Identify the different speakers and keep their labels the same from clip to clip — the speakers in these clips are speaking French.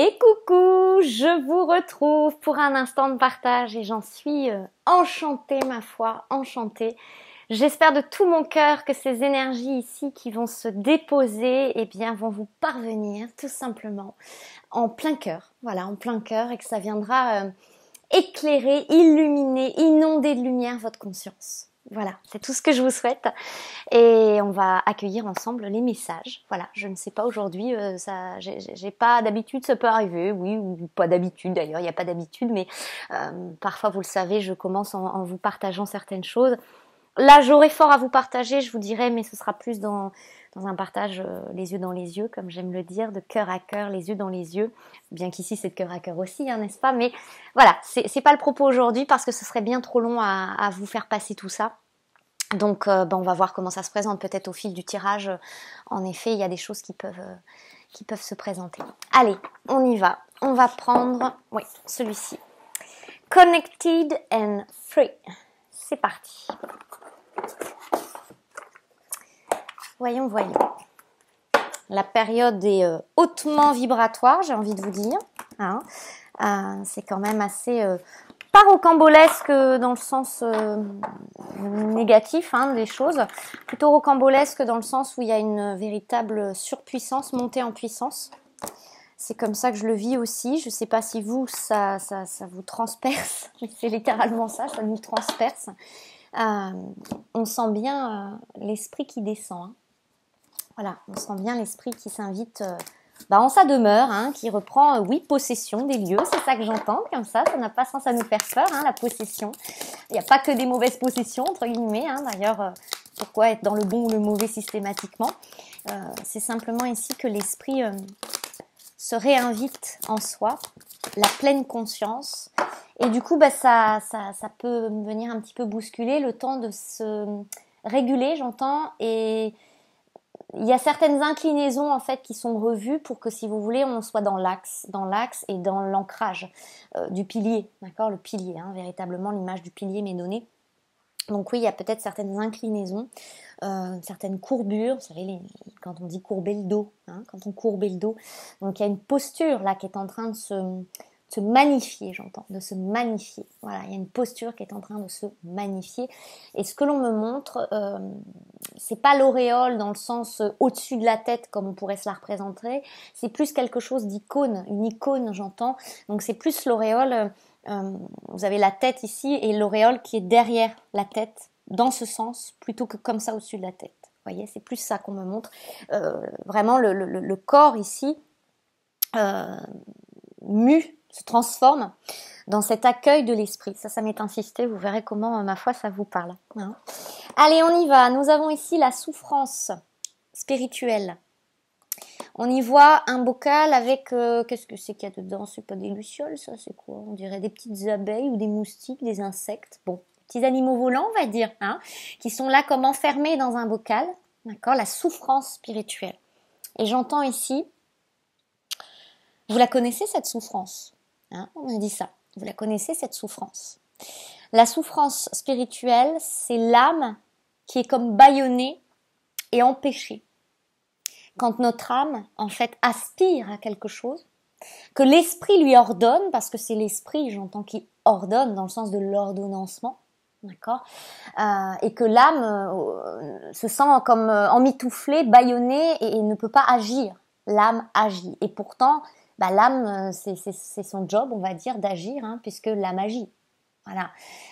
Speaker 1: Et coucou, je vous retrouve pour un instant de partage et j'en suis euh, enchantée, ma foi, enchantée. J'espère de tout mon cœur que ces énergies ici qui vont se déposer, eh bien, vont vous parvenir tout simplement en plein cœur. Voilà, en plein cœur et que ça viendra euh, éclairer, illuminer, inonder de lumière votre conscience. Voilà, c'est tout ce que je vous souhaite. Et on va accueillir ensemble les messages. Voilà, je ne sais pas aujourd'hui, euh, ça, j'ai pas d'habitude, ça peut arriver, oui, ou pas d'habitude d'ailleurs, il n'y a pas d'habitude, mais euh, parfois, vous le savez, je commence en, vous partageant certaines choses. Là, j'aurai fort à vous partager, je vous dirais, mais ce sera plus dans, un partage euh, les yeux dans les yeux, comme j'aime le dire, de cœur à cœur, les yeux dans les yeux. Bien qu'ici, c'est de cœur à cœur aussi, hein, n'est-ce pas Mais voilà, c'est pas le propos aujourd'hui parce que ce serait bien trop long à vous faire passer tout ça. Donc, euh, ben, on va voir comment ça se présente. Peut-être au fil du tirage, euh, en effet, il y a des choses qui peuvent, euh, qui peuvent se présenter. Allez, on y va. On va prendre, oui, celui-ci. Connected and free. C'est parti. Voyons, voyons. La période est hautement vibratoire, j'ai envie de vous dire. Hein. c'est quand même assez pas rocambolesque dans le sens euh, négatif hein, des choses, plutôt rocambolesque dans le sens où il y a une véritable surpuissance, montée en puissance. C'est comme ça que je le vis aussi. Je ne sais pas si vous, ça, ça, ça vous transperce, c'est littéralement ça, ça nous transperce. Euh, on sent bien euh, l'esprit qui descend. Hein. Voilà, on sent bien l'esprit qui s'invite bah, en sa demeure, hein, qui reprend, oui, euh, possession des lieux, c'est ça que j'entends, comme ça, ça n'a pas sens à nous faire peur, hein, la possession. Il n'y a pas que des mauvaises possessions, entre guillemets, hein. d'ailleurs, euh, pourquoi être dans le bon ou le mauvais systématiquement euh, C'est simplement ici que l'esprit se réinvite en soi, la pleine conscience, et du coup, bah, ça, ça, ça peut venir un petit peu bousculer le temps de se réguler, j'entends, et il y a certaines inclinaisons en fait qui sont revues pour que si vous voulez on soit dans l'axe, dans l'axe et dans l'ancrage euh, du pilier, d'accord, le pilier, hein, véritablement l'image du pilier m'est donnée. Donc oui, il y a peut-être certaines inclinaisons, euh, certaines courbures. Vous savez, quand on dit courber le dos, hein, quand on courbe le dos, donc il y a une posture là qui est en train de se, se magnifier, j'entends, de se magnifier. Voilà, il y a une posture qui est en train de se magnifier. Et ce que l'on me montre, euh, c'est pas l'auréole dans le sens euh, au-dessus de la tête comme on pourrait se la représenter, c'est plus quelque chose d'icône, une icône, j'entends. Donc c'est plus l'auréole, euh, vous avez la tête ici et l'auréole qui est derrière la tête, dans ce sens, plutôt que comme ça au-dessus de la tête. Vous voyez, c'est plus ça qu'on me montre. vraiment, le, le, corps ici, mu se transforme dans cet accueil de l'esprit. Ça, ça m'est insisté, vous verrez comment, euh, ma foi, ça vous parle. Hein. Allez, on y va. Nous avons ici la souffrance spirituelle. On y voit un bocal avec euh, qu'est-ce que c'est qu'il y a dedans C'est pas des lucioles, ça C'est quoi On dirait des petites abeilles ou des moustiques, des insectes. Bon, petits animaux volants, on va dire, hein, qui sont là comme enfermés dans un bocal. D'accord La souffrance spirituelle. Et j'entends ici, vous la connaissez cette souffrance Hein, on a dit ça. Vous la connaissez, cette souffrance. La souffrance spirituelle, c'est l'âme qui est comme bâillonnée et empêchée. Quand notre âme, en fait, aspire à quelque chose, que l'esprit lui ordonne, parce que c'est l'esprit, j'entends, qui ordonne dans le sens de l'ordonnancement, d'accord euh, Et que l'âme euh, se sent comme euh, emmitouflée, bâillonnée et, ne peut pas agir. L'âme agit. Et pourtant, bah, l'âme, euh, c'est son job, on va dire, d'agir, hein, puisque la magie. Voilà.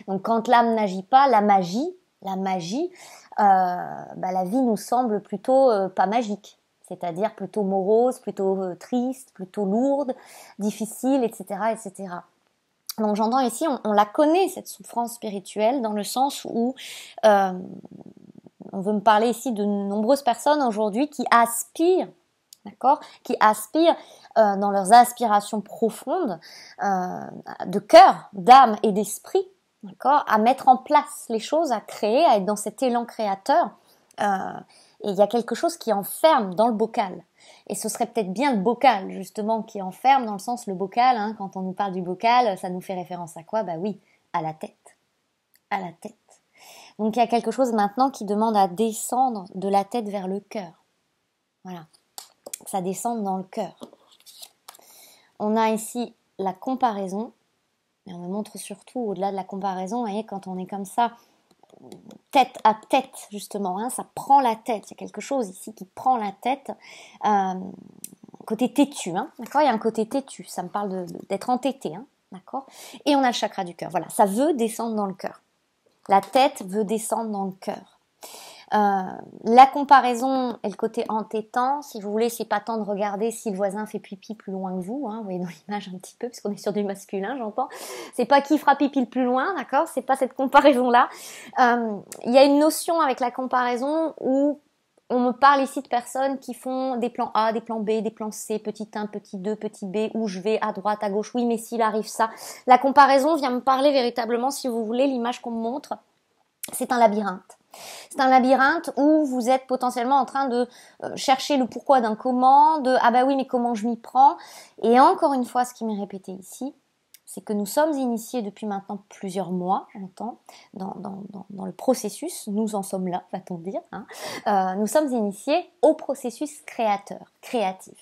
Speaker 1: Donc quand l'âme n'agit pas, la magie, la magie, euh, bah, la vie nous semble plutôt euh, pas magique, c'est-à-dire plutôt morose, plutôt euh, triste, plutôt lourde, difficile, etc., etc. Donc j'entends ici, on, on, la connaît cette souffrance spirituelle dans le sens où on veut me parler ici de nombreuses personnes aujourd'hui qui aspirent d'accord Qui aspirent euh, dans leurs aspirations profondes euh, de cœur, d'âme et d'esprit, d'accord À mettre en place les choses, à créer, à être dans cet élan créateur. Euh, et il y a quelque chose qui enferme dans le bocal. Et ce serait peut-être bien le bocal, justement, qui enferme, dans le sens le bocal, hein, quand on nous parle du bocal, ça nous fait référence à quoi Bah oui, à la tête. À la tête. Donc il y a quelque chose maintenant qui demande à descendre de la tête vers le cœur. Voilà ça descende dans le cœur. On a ici la comparaison, mais on me montre surtout au-delà de la comparaison, vous quand on est comme ça, tête à tête, justement, hein, ça prend la tête, il y a quelque chose ici qui prend la tête, euh, côté têtu, hein, d'accord Il y a un côté têtu, ça me parle d'être entêté, hein, d'accord Et on a le chakra du cœur, voilà, ça veut descendre dans le cœur. La tête veut descendre dans le cœur. Euh, la comparaison et le côté entêtant, si vous voulez, c'est pas tant de regarder si le voisin fait pipi plus loin que vous, hein, vous voyez dans l'image un petit peu, qu'on est sur du masculin, j'entends. C'est pas qui fera pipi le plus loin, d'accord C'est pas cette comparaison-là. Euh, il y a une notion avec la comparaison où on me parle ici de personnes qui font des plans A, des plans B, des plans C, petit 1, petit 2, petit B, où je vais à droite, à gauche, oui, mais s'il arrive ça. La comparaison vient me parler véritablement, si vous voulez, l'image qu'on me montre, c'est un labyrinthe. C'est un labyrinthe où vous êtes potentiellement en train de euh, chercher le pourquoi d'un comment, de ah bah oui mais comment je m'y prends. Et encore une fois, ce qui m'est répété ici, c'est que nous sommes initiés depuis maintenant plusieurs mois, j'entends, dans, dans, dans, le processus, nous en sommes là, va-t-on dire, hein. euh, nous sommes initiés au processus créateur, créatif.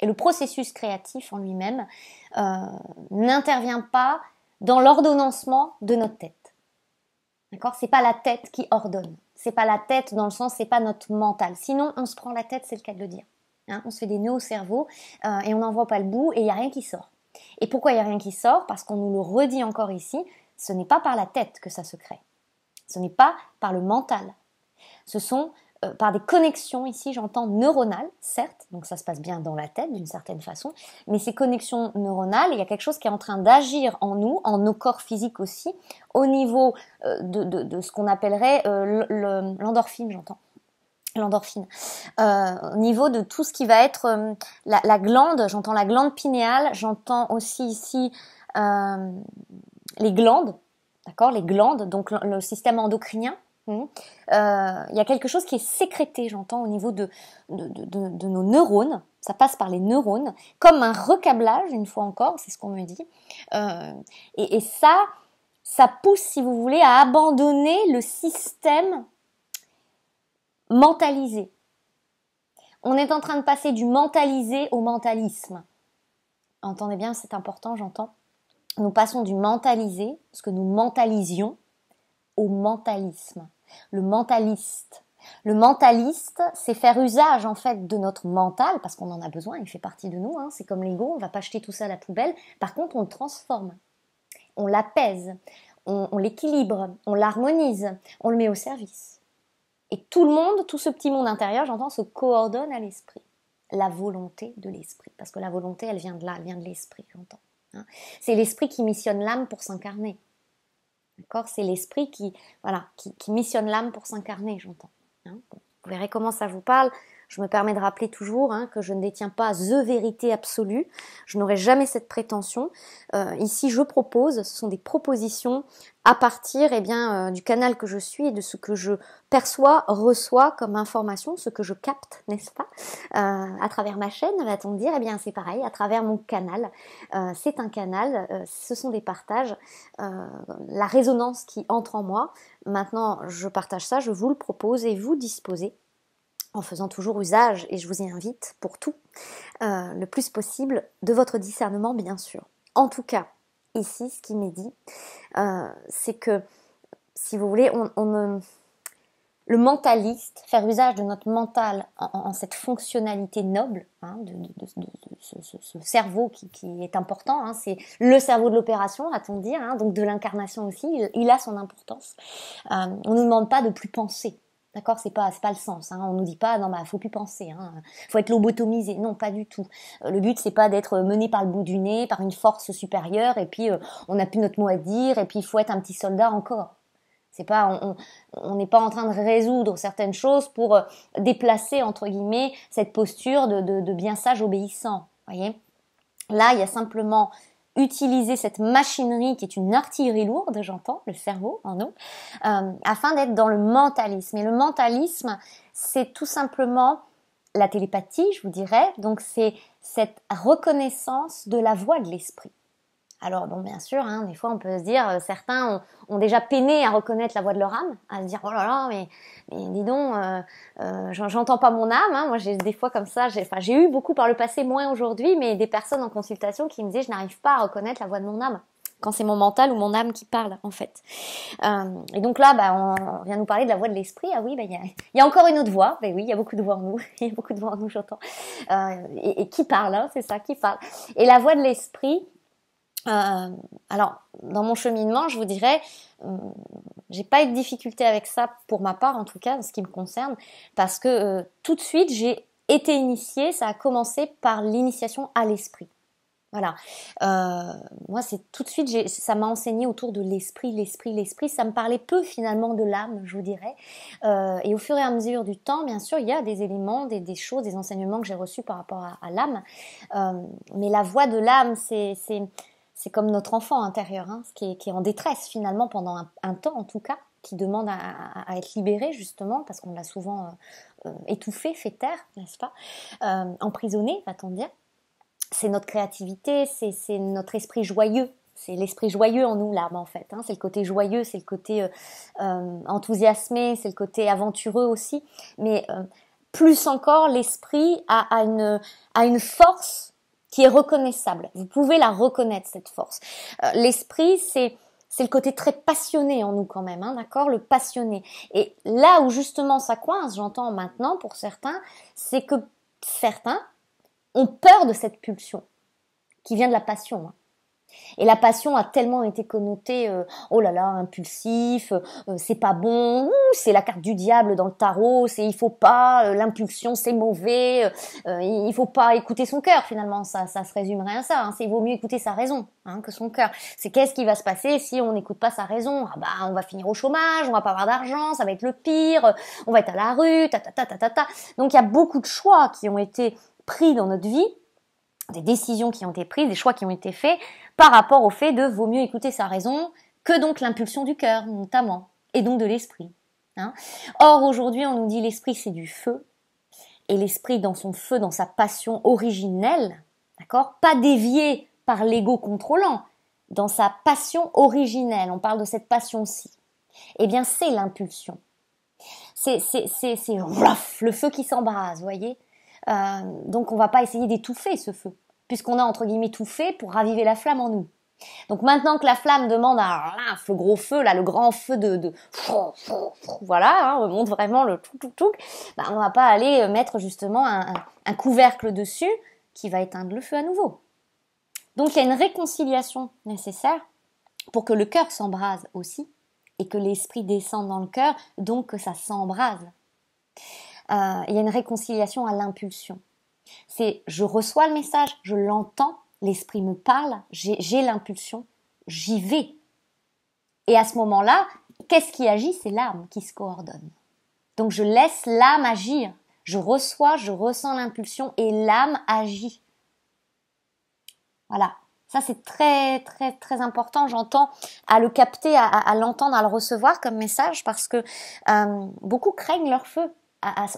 Speaker 1: Et le processus créatif en lui-même euh, n'intervient pas dans l'ordonnancement de notre tête. D'accord C'est pas la tête qui ordonne. C'est pas la tête dans le sens, c'est pas notre mental. Sinon, on se prend la tête, c'est le cas de le dire. Hein. on se fait des nœuds au cerveau euh, et on n'en voit pas le bout et il n'y a rien qui sort. Et pourquoi il n'y a rien qui sort Parce qu'on nous le redit encore ici, ce n'est pas par la tête que ça se crée. Ce n'est pas par le mental. Ce sont euh, par des connexions, ici j'entends neuronales, certes, donc ça se passe bien dans la tête d'une certaine façon, mais ces connexions neuronales, il y a quelque chose qui est en train d'agir en nous, en nos corps physiques aussi, au niveau euh, de, de, ce qu'on appellerait euh, l'endorphine, j'entends l'endorphine, au niveau de tout ce qui va être la, glande, j'entends la glande pinéale, j'entends aussi ici les glandes, d'accord, les glandes, donc le système endocrinien, Mmh. Euh, il y a quelque chose qui est sécrété, j'entends, au niveau de, nos neurones. Ça passe par les neurones, comme un recablage, une fois encore, c'est ce qu'on me dit. Euh, et, et, ça, ça pousse, si vous voulez, à abandonner le système mentalisé. On est en train de passer du mentalisé au mentalisme. Entendez bien, c'est important, j'entends. Nous passons du mentalisé, ce que nous mentalisions, au mentalisme le mentaliste. Le mentaliste, c'est faire usage en fait de notre mental parce qu'on en a besoin, il fait partie de nous. Hein. c'est comme l'ego, on ne va pas jeter tout ça à la poubelle. Par contre, on le transforme, on l'apaise, on, l'équilibre, on l'harmonise, on le met au service. Et tout le monde, tout ce petit monde intérieur, j'entends, se coordonne à l'esprit. La volonté de l'esprit, parce que la volonté, elle vient de là, elle vient de l'esprit, j'entends. Hein. C'est l'esprit qui missionne l'âme pour s'incarner. C'est l'esprit qui, voilà, qui, missionne l'âme pour s'incarner, j'entends. Hein. vous verrez comment ça vous parle. Je me permets de rappeler toujours hein, que je ne détiens pas the vérité absolue. Je n'aurai jamais cette prétention. Euh, ici, je propose, ce sont des propositions à partir eh bien, euh, du canal que je suis et de ce que je perçois, reçois comme information, ce que je capte, n'est-ce pas euh, À travers ma chaîne, va-t-on dire Eh bien, c'est pareil, à travers mon canal. c'est un canal, ce sont des partages, la résonance qui entre en moi. Maintenant, je partage ça, je vous le propose et vous disposez en faisant toujours usage, et je vous y invite pour tout, euh, le plus possible, de votre discernement, bien sûr. En tout cas, ici, ce qui m'est dit, euh, c'est que, si vous voulez, on, le mentaliste, faire usage de notre mental en, cette fonctionnalité noble, hein, de, ce, cerveau qui, est important, hein, c'est le cerveau de l'opération, a-t-on dire, hein, donc de l'incarnation aussi, il, a son importance. Euh, on ne nous demande pas de plus penser, D'accord, c'est pas pas le sens. Hein. On nous dit pas non, bah faut plus penser. Hein. Faut être lobotomisé. Non, pas du tout. Euh, le but c'est pas d'être mené par le bout du nez, par une force supérieure. Et puis euh, on n'a plus notre mot à dire. Et puis il faut être un petit soldat encore. C'est pas on n'est pas en train de résoudre certaines choses pour euh, déplacer entre guillemets cette posture de, de bien sage obéissant. Voyez. Là, il y a simplement utiliser cette machinerie qui est une artillerie lourde, j'entends, le cerveau en nous, euh, afin d'être dans le mentalisme. Et le mentalisme, c'est tout simplement la télépathie, je vous dirais, donc c'est cette reconnaissance de la voix de l'esprit. Alors bon, bien sûr, hein, des fois on peut se dire, euh, certains ont, déjà peiné à reconnaître la voix de leur âme, à se dire oh là là, mais, mais dis donc, euh, euh j'entends pas mon âme. Hein. Moi, j'ai des fois comme ça, j'ai, eu beaucoup par le passé, moins aujourd'hui, mais des personnes en consultation qui me disaient, je n'arrive pas à reconnaître la voix de mon âme quand c'est mon mental ou mon âme qui parle en fait. Euh, et donc là, bah, on, vient nous parler de la voix de l'esprit. Ah oui, bah, il y, a, encore une autre voix. Ben oui, il y a beaucoup de voix en nous. Il y a beaucoup de voix nous, j'entends. et, qui parle, hein, c'est ça, qui parle. Et la voix de l'esprit, euh, alors, dans mon cheminement, je vous dirais, hum, j'ai pas eu de difficulté avec ça pour ma part, en tout cas, en ce qui me concerne, parce que euh, tout de suite, j'ai été initiée. Ça a commencé par l'initiation à l'esprit. Voilà. Euh, moi, c'est tout de suite, ça m'a enseigné autour de l'esprit, l'esprit, l'esprit. Ça me parlait peu finalement de l'âme, je vous dirais. et au fur et à mesure du temps, bien sûr, il y a des éléments, des, choses, des enseignements que j'ai reçus par rapport à, à l'âme. mais la voix de l'âme, c'est c'est comme notre enfant intérieur, hein, qui, est, qui, en détresse finalement pendant un, temps en tout cas, qui demande à, être libéré justement parce qu'on l'a souvent euh, euh, étouffé, fait taire, n'est-ce pas euh, Emprisonné, va-t-on dire. C'est notre créativité, c'est notre esprit joyeux c'est l'esprit joyeux en nous, l'âme en fait. Hein. C'est le côté joyeux, c'est le côté enthousiasmé, c'est le côté aventureux aussi. Mais plus encore, l'esprit a une force qui est reconnaissable. Vous pouvez la reconnaître, cette force. Euh, l'esprit, c'est... C'est le côté très passionné en nous quand même, hein, d'accord Le passionné. Et là où justement ça coince, j'entends maintenant pour certains, c'est que certains ont peur de cette pulsion qui vient de la passion. Hein. Et la passion a tellement été connotée, euh, oh là là, impulsif, euh, c'est pas bon, c'est la carte du diable dans le tarot, c'est il faut pas, euh, l'impulsion c'est mauvais, il faut pas écouter son cœur finalement, ça, ça se résumerait à ça, hein. c'est il vaut mieux écouter sa raison hein, que son cœur. C'est qu'est-ce qui va se passer si on n'écoute pas sa raison Ah bah on va finir au chômage, on va pas avoir d'argent, ça va être le pire, on va être à la rue, ta ta ta ta ta ta. Donc il y a beaucoup de choix qui ont été pris dans notre vie des décisions qui ont été prises, des choix qui ont été faits par rapport au fait de vaut mieux écouter sa raison que donc l'impulsion du cœur notamment et donc de l'esprit. Hein. Or aujourd'hui on nous dit l'esprit c'est du feu et l'esprit dans son feu, dans sa passion originelle, d'accord, pas dévié par l'ego contrôlant, dans sa passion originelle, on parle de cette passion-ci. Eh bien c'est l'impulsion. C'est, c'est, c'est, c'est le feu qui s'embrase, voyez euh, donc on va pas essayer d'étouffer ce feu, puisqu'on a entre guillemets tout pour raviver la flamme en nous. Donc maintenant que la flamme demande un, feu gros feu, là, le grand feu de, voilà, hein, on remonte vraiment le tout tout tout, bah, on va pas aller euh, mettre justement un, couvercle dessus qui va éteindre le feu à nouveau. Donc il y a une réconciliation nécessaire pour que le cœur s'embrase aussi et que l'esprit descende dans le cœur, donc que ça s'embrase. Euh, il y a une réconciliation à l'impulsion. C'est je reçois le message, je l'entends, l'esprit me parle, j'ai l'impulsion, j'y vais. Et à ce moment-là, qu'est-ce qui agit C'est l'âme qui se coordonne. Donc je laisse l'âme agir. Je reçois, je ressens l'impulsion et l'âme agit. Voilà. Ça, c'est très, très, très important, j'entends, à le capter, à, l'entendre, à le recevoir comme message, parce que euh, beaucoup craignent leur feu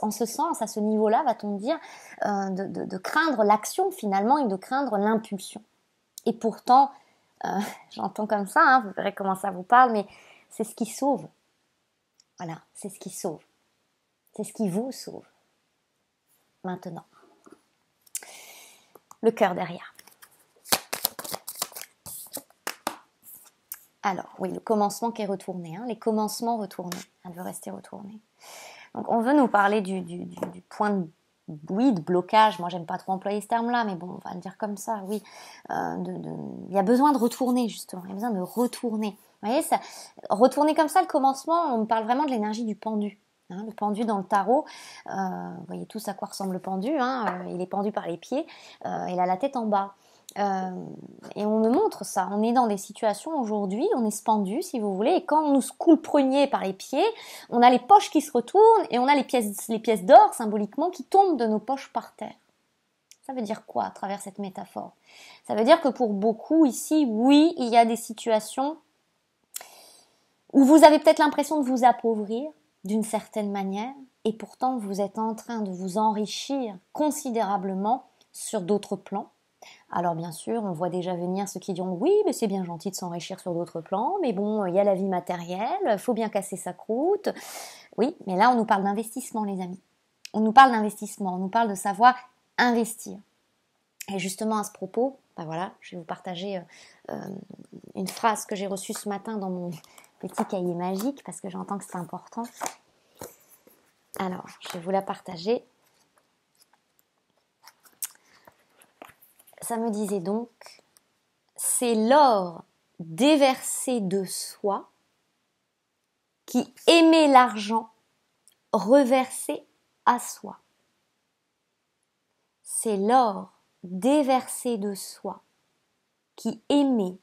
Speaker 1: en ce sens, à ce niveau-là, va-t-on dire, euh, de, craindre l'action finalement et de craindre l'impulsion. Et pourtant, euh, j'entends comme ça, hein, vous verrez comment ça vous parle, mais c'est ce qui sauve. Voilà, c'est ce qui sauve. C'est ce qui vous sauve. Maintenant, le cœur derrière. Alors, oui, le commencement qui est retourné, hein, les commencements retournés, elle veut rester retournée. Donc on veut nous parler du, point de oui, de blocage, moi j'aime pas trop employer ce terme-là, mais bon, on va le dire comme ça, oui. Euh, il y a besoin de retourner, justement, il y a besoin de retourner. Vous voyez, retourner comme ça, le commencement, on parle vraiment de l'énergie du pendu. Hein, le pendu dans le tarot, euh, vous voyez tous à quoi ressemble le pendu, hein. euh, il est pendu par les pieds, il a la tête en bas. Euh, et on me montre ça. On est dans des situations aujourd'hui, on est spendu, si vous voulez, et quand on nous coule prunier par les pieds, on a les poches qui se retournent et on a les pièces, les pièces d'or symboliquement qui tombent de nos poches par terre. Ça veut dire quoi à travers cette métaphore Ça veut dire que pour beaucoup ici, oui, il y a des situations où vous avez peut-être l'impression de vous appauvrir d'une certaine manière, et pourtant vous êtes en train de vous enrichir considérablement sur d'autres plans alors bien sûr, on voit déjà venir ceux qui diront oui, mais c'est bien gentil de s'enrichir sur d'autres plans, mais bon, il y a la vie matérielle, faut bien casser sa croûte. Oui, mais là on nous parle d'investissement les amis. On nous parle d'investissement, on nous parle de savoir investir. Et justement à ce propos, ben voilà, je vais vous partager euh, euh, une phrase que j'ai reçue ce matin dans mon petit cahier magique parce que j'entends que c'est important. Alors, je vais vous la partager. ça me disait donc, c'est l'or déversé de soi qui aimait l'argent reversé à soi. C'est l'or déversé de soi qui aimait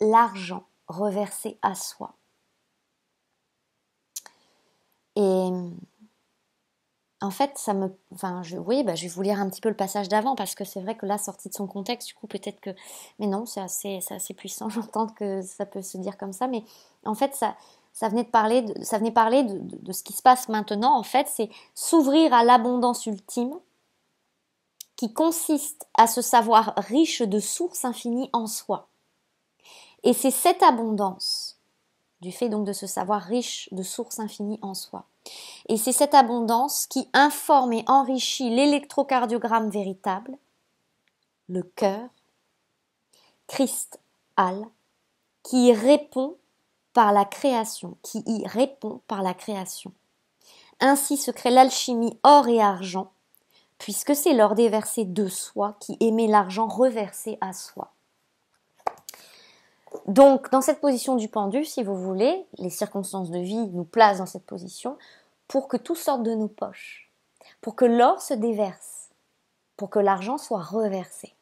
Speaker 1: l'argent reversé à soi. Et en fait, ça me, enfin, je, oui, bah, je vais vous lire un petit peu le passage d'avant parce que c'est vrai que là, sorti de son contexte, du coup, peut-être que, mais non, c'est assez, puissant. J'entends que ça peut se dire comme ça, mais en fait, ça, ça venait de parler, ça venait parler de, ce qui se passe maintenant. En fait, c'est s'ouvrir à l'abondance ultime, qui consiste à se savoir riche de sources infinies en soi. Et c'est cette abondance du fait donc de ce savoir riche de sources infinies en soi. Et c'est cette abondance qui informe et enrichit l'électrocardiogramme véritable, le cœur, Christ, al, qui y répond par la création, qui y répond par la création. Ainsi se crée l'alchimie or et argent, puisque c'est l'or déversé de soi qui émet l'argent reversé à soi. Donc, dans cette position du pendu, si vous voulez, les circonstances de vie nous placent dans cette position pour que tout sorte de nos poches, pour que l'or se déverse, pour que l'argent soit reversé.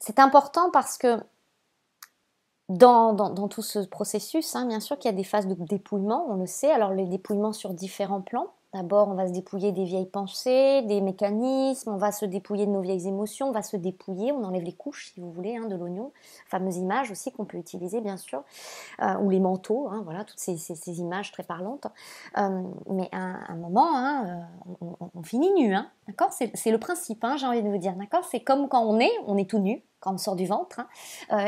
Speaker 1: C'est important parce que dans, tout ce processus, hein, bien sûr qu'il y a des phases de dépouillement, on le sait, alors les dépouillements sur différents plans, D'abord, on va se dépouiller des vieilles pensées, des mécanismes, on va se dépouiller de nos vieilles émotions, on va se dépouiller, on enlève les couches, si vous voulez, hein, de l'oignon. fameuses image aussi qu'on peut utiliser, bien sûr, euh, ou les manteaux, hein, voilà, toutes ces, images très parlantes. Euh, mais à, un moment, hein, euh, on, finit nu, hein, d'accord C'est le principe, j'ai envie de vous dire, d'accord C'est comme quand on est, on est tout nu, quand on sort du ventre,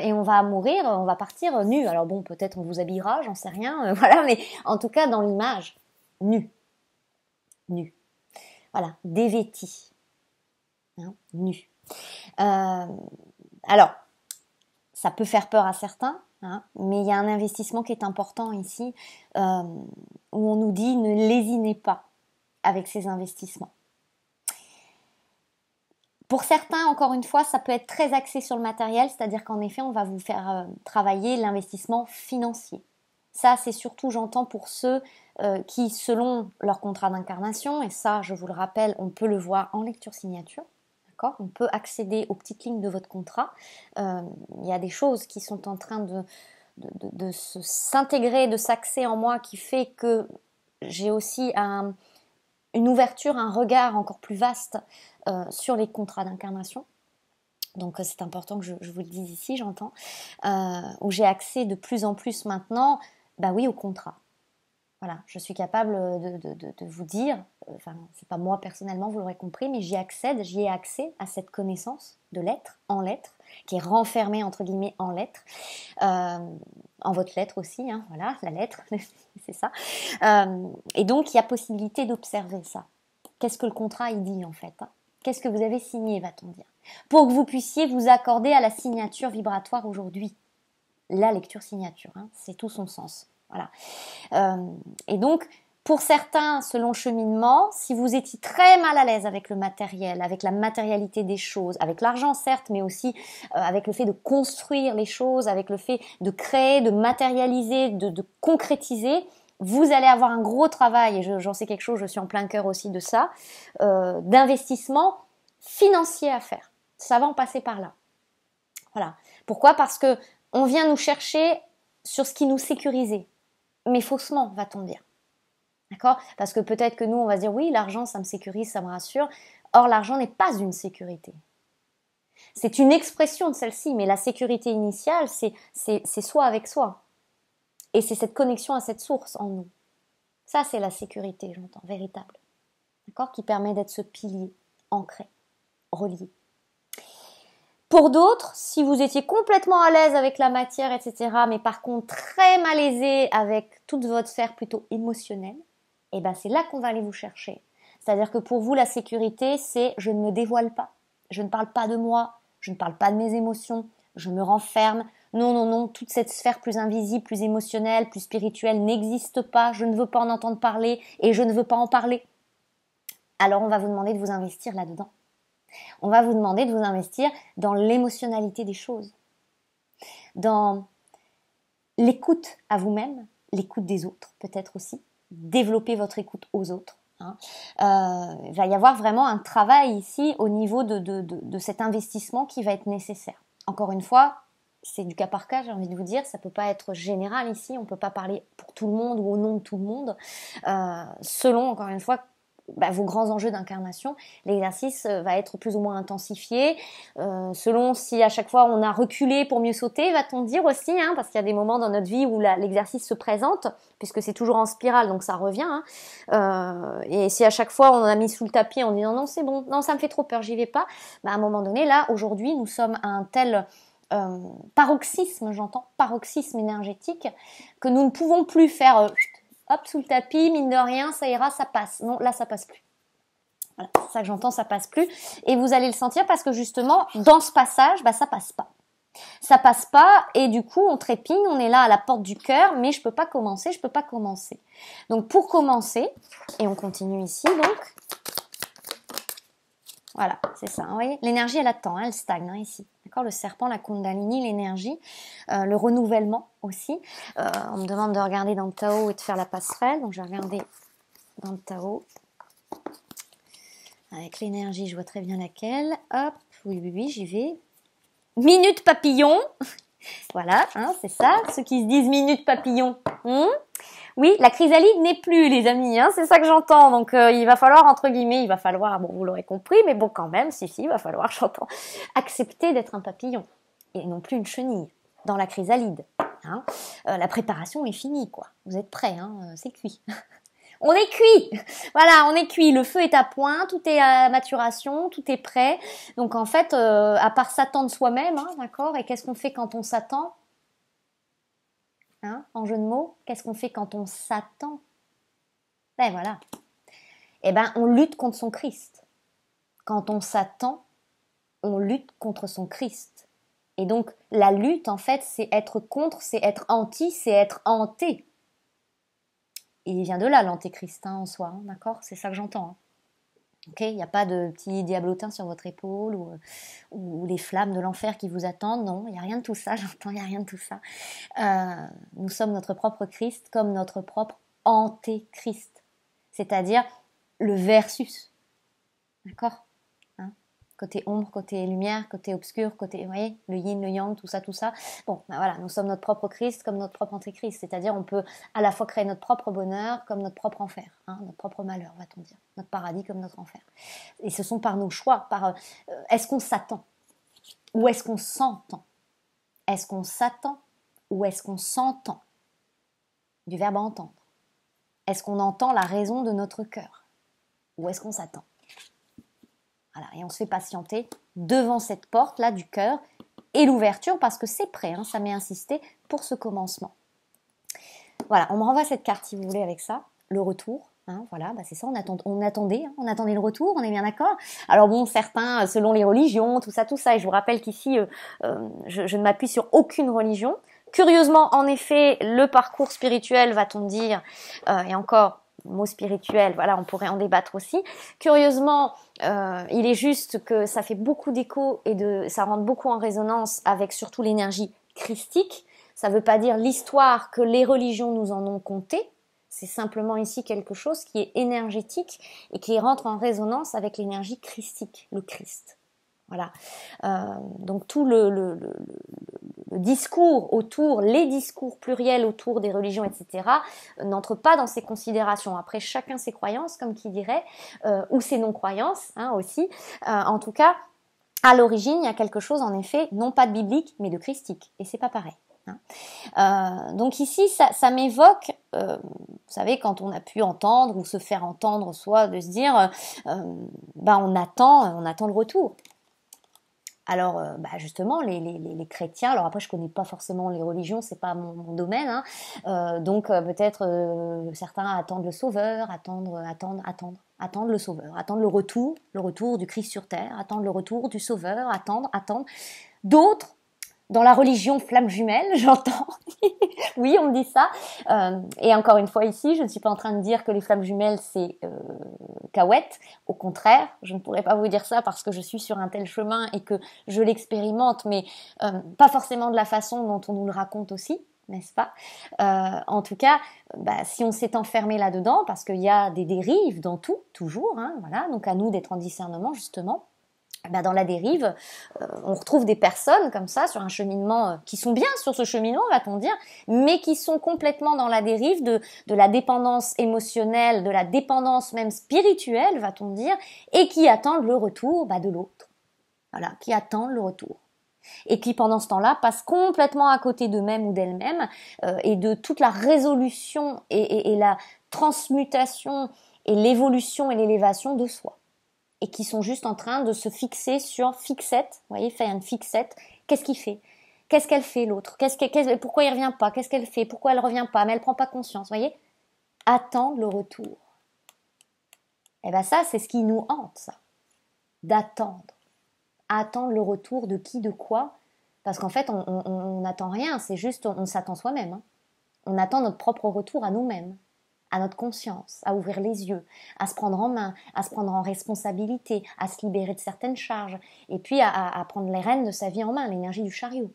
Speaker 1: et on va mourir, on va partir nu. Alors bon, peut-être on vous habillera, j'en sais rien, voilà, mais en tout cas dans l'image, nu nu. Voilà, dévêtis. Hein, nu. Euh, alors, ça peut faire peur à certains, hein, mais il y a un investissement qui est important ici, euh, où on nous dit ne lésinez pas avec ces investissements. Pour certains, encore une fois, ça peut être très axé sur le matériel, c'est-à-dire qu'en effet, on va vous faire euh, travailler l'investissement financier. Ça, c'est surtout, j'entends, pour ceux euh, qui, selon leur contrat d'incarnation, et ça, je vous le rappelle, on peut le voir en lecture signature, on peut accéder aux petites lignes de votre contrat. Euh, il y a des choses qui sont en train de, s'intégrer, de s'axer en moi qui fait que j'ai aussi une ouverture, un regard encore plus vaste euh, sur les contrats d'incarnation. Donc c'est important que je, vous le dise ici, j'entends, où j'ai accès de plus en plus maintenant, bah oui, au contrat. Voilà, je suis capable de, vous dire, euh, enfin, c'est pas moi personnellement, vous l'aurez compris, mais j'y accède, j'y ai accès à cette connaissance de l'être, en lettre, qui est renfermée entre guillemets en lettre, euh, en votre lettre aussi, hein, voilà, la lettre, c'est ça. Euh, et donc, il y a possibilité d'observer ça. Qu'est-ce que le contrat, il dit en fait hein Qu'est-ce que vous avez signé, va-t-on dire Pour que vous puissiez vous accorder à la signature vibratoire aujourd'hui. La lecture signature, hein, c'est tout son sens. Voilà. Euh, et donc, pour certains, selon le cheminement, si vous étiez très mal à l'aise avec le matériel, avec la matérialité des choses, avec l'argent certes, mais aussi euh, avec le fait de construire les choses, avec le fait de créer, de matérialiser, de, concrétiser, vous allez avoir un gros travail, et j'en sais quelque chose, je suis en plein cœur aussi de ça, euh, d'investissement financier à faire. Ça va en passer par là. Voilà. Pourquoi Parce que on vient nous chercher sur ce qui nous sécurisait, mais faussement, va-t-on dire. D'accord Parce que peut-être que nous, on va se dire oui, l'argent, ça me sécurise, ça me rassure. Or, l'argent n'est pas une sécurité. C'est une expression de celle-ci, mais la sécurité initiale, c'est soi avec soi. Et c'est cette connexion à cette source en nous. Ça, c'est la sécurité, j'entends, véritable. D'accord Qui permet d'être ce pilier ancré, relié. Pour d'autres, si vous étiez complètement à l'aise avec la matière, etc., mais par contre très malaisé avec toute votre sphère plutôt émotionnelle, eh ben c'est là qu'on va aller vous chercher. C'est-à-dire que pour vous, la sécurité, c'est je ne me dévoile pas, je ne parle pas de moi, je ne parle pas de mes émotions, je me renferme. Non, non, non, toute cette sphère plus invisible, plus émotionnelle, plus spirituelle n'existe pas, je ne veux pas en entendre parler et je ne veux pas en parler. Alors on va vous demander de vous investir là-dedans. On va vous demander de vous investir dans l'émotionnalité des choses, dans l'écoute à vous-même, l'écoute des autres peut-être aussi, développer votre écoute aux autres. il hein. euh, va y avoir vraiment un travail ici au niveau de, cet investissement qui va être nécessaire. Encore une fois, c'est du cas par cas, j'ai envie de vous dire, ça ne peut pas être général ici, on ne peut pas parler pour tout le monde ou au nom de tout le monde, euh, selon, encore une fois, bah, vos grands enjeux d'incarnation, l'exercice euh, va être plus ou moins intensifié. Euh, selon si à chaque fois on a reculé pour mieux sauter, va-t-on dire aussi, hein, parce qu'il y a des moments dans notre vie où l'exercice se présente, puisque c'est toujours en spirale, donc ça revient. Hein. Euh, et si à chaque fois on a mis sous le tapis en disant non c'est bon, non ça me fait trop peur, j'y vais pas, bah, à un moment donné, là aujourd'hui nous sommes à un tel... paroxysme, j'entends, paroxysme énergétique, que nous ne pouvons plus faire hop, sous le tapis, mine de rien, ça ira, ça passe. Non, là, ça passe plus. Voilà, c'est ça que j'entends, ça passe plus. Et vous allez le sentir parce que justement, dans ce passage, bah, ça passe pas. Ça passe pas et du coup, on trépigne, on est là à la porte du cœur, mais je peux pas commencer, je peux pas commencer. Donc, pour commencer, et on continue ici, donc, voilà, c'est ça. Vous l'énergie, elle attend, hein, elle stagne hein, ici. D'accord Le serpent, la Kundalini, l'énergie, euh, le renouvellement aussi. Euh, on me demande de regarder dans le Tao et de faire la passerelle. Donc, je vais regarder dans le Tao. Avec l'énergie, je vois très bien laquelle. Hop, oui, oui, oui, j'y vais. Minute papillon voilà, hein, c'est ça, ceux qui se disent minutes papillon. Hmm oui, la chrysalide n'est plus, les amis, hein, c'est ça que j'entends. Donc euh, il va falloir, entre guillemets, il va falloir, bon, vous l'aurez compris, mais bon, quand même, si, si, il va falloir, j'entends, accepter d'être un papillon et non plus une chenille dans la chrysalide. Hein. Euh, la préparation est finie, quoi. Vous êtes prêts, hein, euh, c'est cuit. on est cuit. voilà, on est cuit. Le feu est à point, tout est à maturation, tout est prêt. Donc en fait, euh, à part s'attendre soi-même, hein, d'accord. Et qu'est-ce qu'on fait quand on s'attend hein, En jeu de mots, qu'est-ce qu'on fait quand on s'attend Ben voilà. Eh ben, on lutte contre son Christ. Quand on s'attend, on lutte contre son Christ. Et donc, la lutte, en fait, c'est être contre, c'est être anti, c'est être hanté il vient de là, l'antéchrist hein, en soi, hein, d'accord C'est ça que j'entends. Hein. Ok Il n'y a pas de petit diablotin sur votre épaule ou, euh, ou les flammes de l'enfer qui vous attendent. Non, il n'y a rien de tout ça, j'entends, il n'y a rien de tout ça. Euh, nous sommes notre propre Christ comme notre propre antéchrist, c'est-à-dire le versus. D'accord côté ombre, côté lumière, côté obscur, côté, vous voyez, le yin, le yang, tout ça, tout ça. Bon, ben voilà, nous sommes notre propre Christ comme notre propre antichrist. c'est-à-dire on peut à la fois créer notre propre bonheur comme notre propre enfer, hein, notre propre malheur, va-t-on dire, notre paradis comme notre enfer. Et ce sont par nos choix, par euh, est-ce qu'on s'attend ou est-ce qu'on s'entend Est-ce qu'on s'attend ou est-ce qu'on s'entend Du verbe entendre. Est-ce qu'on entend la raison de notre cœur Ou est-ce qu'on s'attend et on se fait patienter devant cette porte-là du cœur et l'ouverture parce que c'est prêt, hein, ça m'est insisté pour ce commencement. Voilà, on me renvoie cette carte si vous voulez avec ça, le retour. Hein, voilà, bah, c'est ça, on, attendait, hein, on attendait le retour, on est bien d'accord. Alors bon, certains, euh, selon les religions, tout ça, tout ça, et je vous rappelle qu'ici, euh, euh, je, ne m'appuie sur aucune religion. Curieusement, en effet, le parcours spirituel, va-t-on dire, et encore, mot spirituel, voilà, on pourrait en débattre aussi. Curieusement, euh, il est juste que ça fait beaucoup d'écho et de, ça rentre beaucoup en résonance avec surtout l'énergie christique. Ça ne veut pas dire l'histoire que les religions nous en ont compté. C'est simplement ici quelque chose qui est énergétique et qui rentre en résonance avec l'énergie christique, le Christ. Voilà. Euh, donc tout le, discours autour, les discours pluriels autour des religions, etc., euh, n'entrent pas dans ces considérations. Après, chacun ses croyances, comme qui dirait, euh, ou ses non-croyances hein, aussi. en tout cas, à l'origine, il y a quelque chose, en effet, non pas de biblique, mais de christique. Et c'est pas pareil. Hein. donc ici, ça, m'évoque vous savez, quand on a pu entendre ou se faire entendre, soit de se dire, ben, on attend, on attend le retour. Alors, euh, bah, justement, les, chrétiens, alors après, je connais pas forcément les religions, c'est pas mon, domaine, hein. euh, donc euh, peut-être certains attendent le Sauveur, attendre, attendre, attendre attendre le sauveur, attendre le retour, le retour du Christ sur terre, attendre le retour du sauveur, attendre, attendre. D'autres dans la religion flamme jumelle, j'entends. oui, on me dit ça. Euh, et encore une fois ici, je ne suis pas en train de dire que les flammes jumelles, c'est euh, Au contraire, je ne pourrais pas vous dire ça parce que je suis sur un tel chemin et que je l'expérimente, mais euh, pas forcément de la façon dont on nous le raconte aussi n'est-ce pas euh, En tout cas, bah, si on s'est enfermé là-dedans, parce qu'il y a des dérives dans tout, toujours, hein, voilà, donc à nous d'être en discernement justement, bah, dans la dérive, euh, on retrouve des personnes comme ça sur un cheminement euh, qui sont bien sur ce cheminement, va-t-on dire, mais qui sont complètement dans la dérive de, de la dépendance émotionnelle, de la dépendance même spirituelle, va-t-on dire, et qui attendent le retour bah, de l'autre. Voilà, qui attendent le retour. Et qui pendant ce temps-là passent complètement à côté d'eux-mêmes ou d'elles-mêmes euh, et de toute la résolution et la transmutation et l'évolution et l'élévation de soi et qui sont juste en train de se fixer sur fixette, vous voyez, faire une fixette, qu'est-ce qu'il fait Qu'est-ce qu'elle fait l'autre Pourquoi il revient pas Qu'est-ce qu'elle fait Pourquoi elle revient pas Mais elle prend pas conscience, vous voyez Attendre le retour. Et eh bien ça, c'est ce qui nous hante, ça. D'attendre. Attendre le retour de qui, de quoi Parce qu'en fait, on n'attend rien, c'est juste on, s'attend soi-même. Hein. On attend notre propre retour à nous-mêmes à notre conscience, à ouvrir les yeux, à se prendre en main, à se prendre en responsabilité, à se libérer de certaines charges, et puis à, prendre les rênes de sa vie en main, l'énergie du chariot.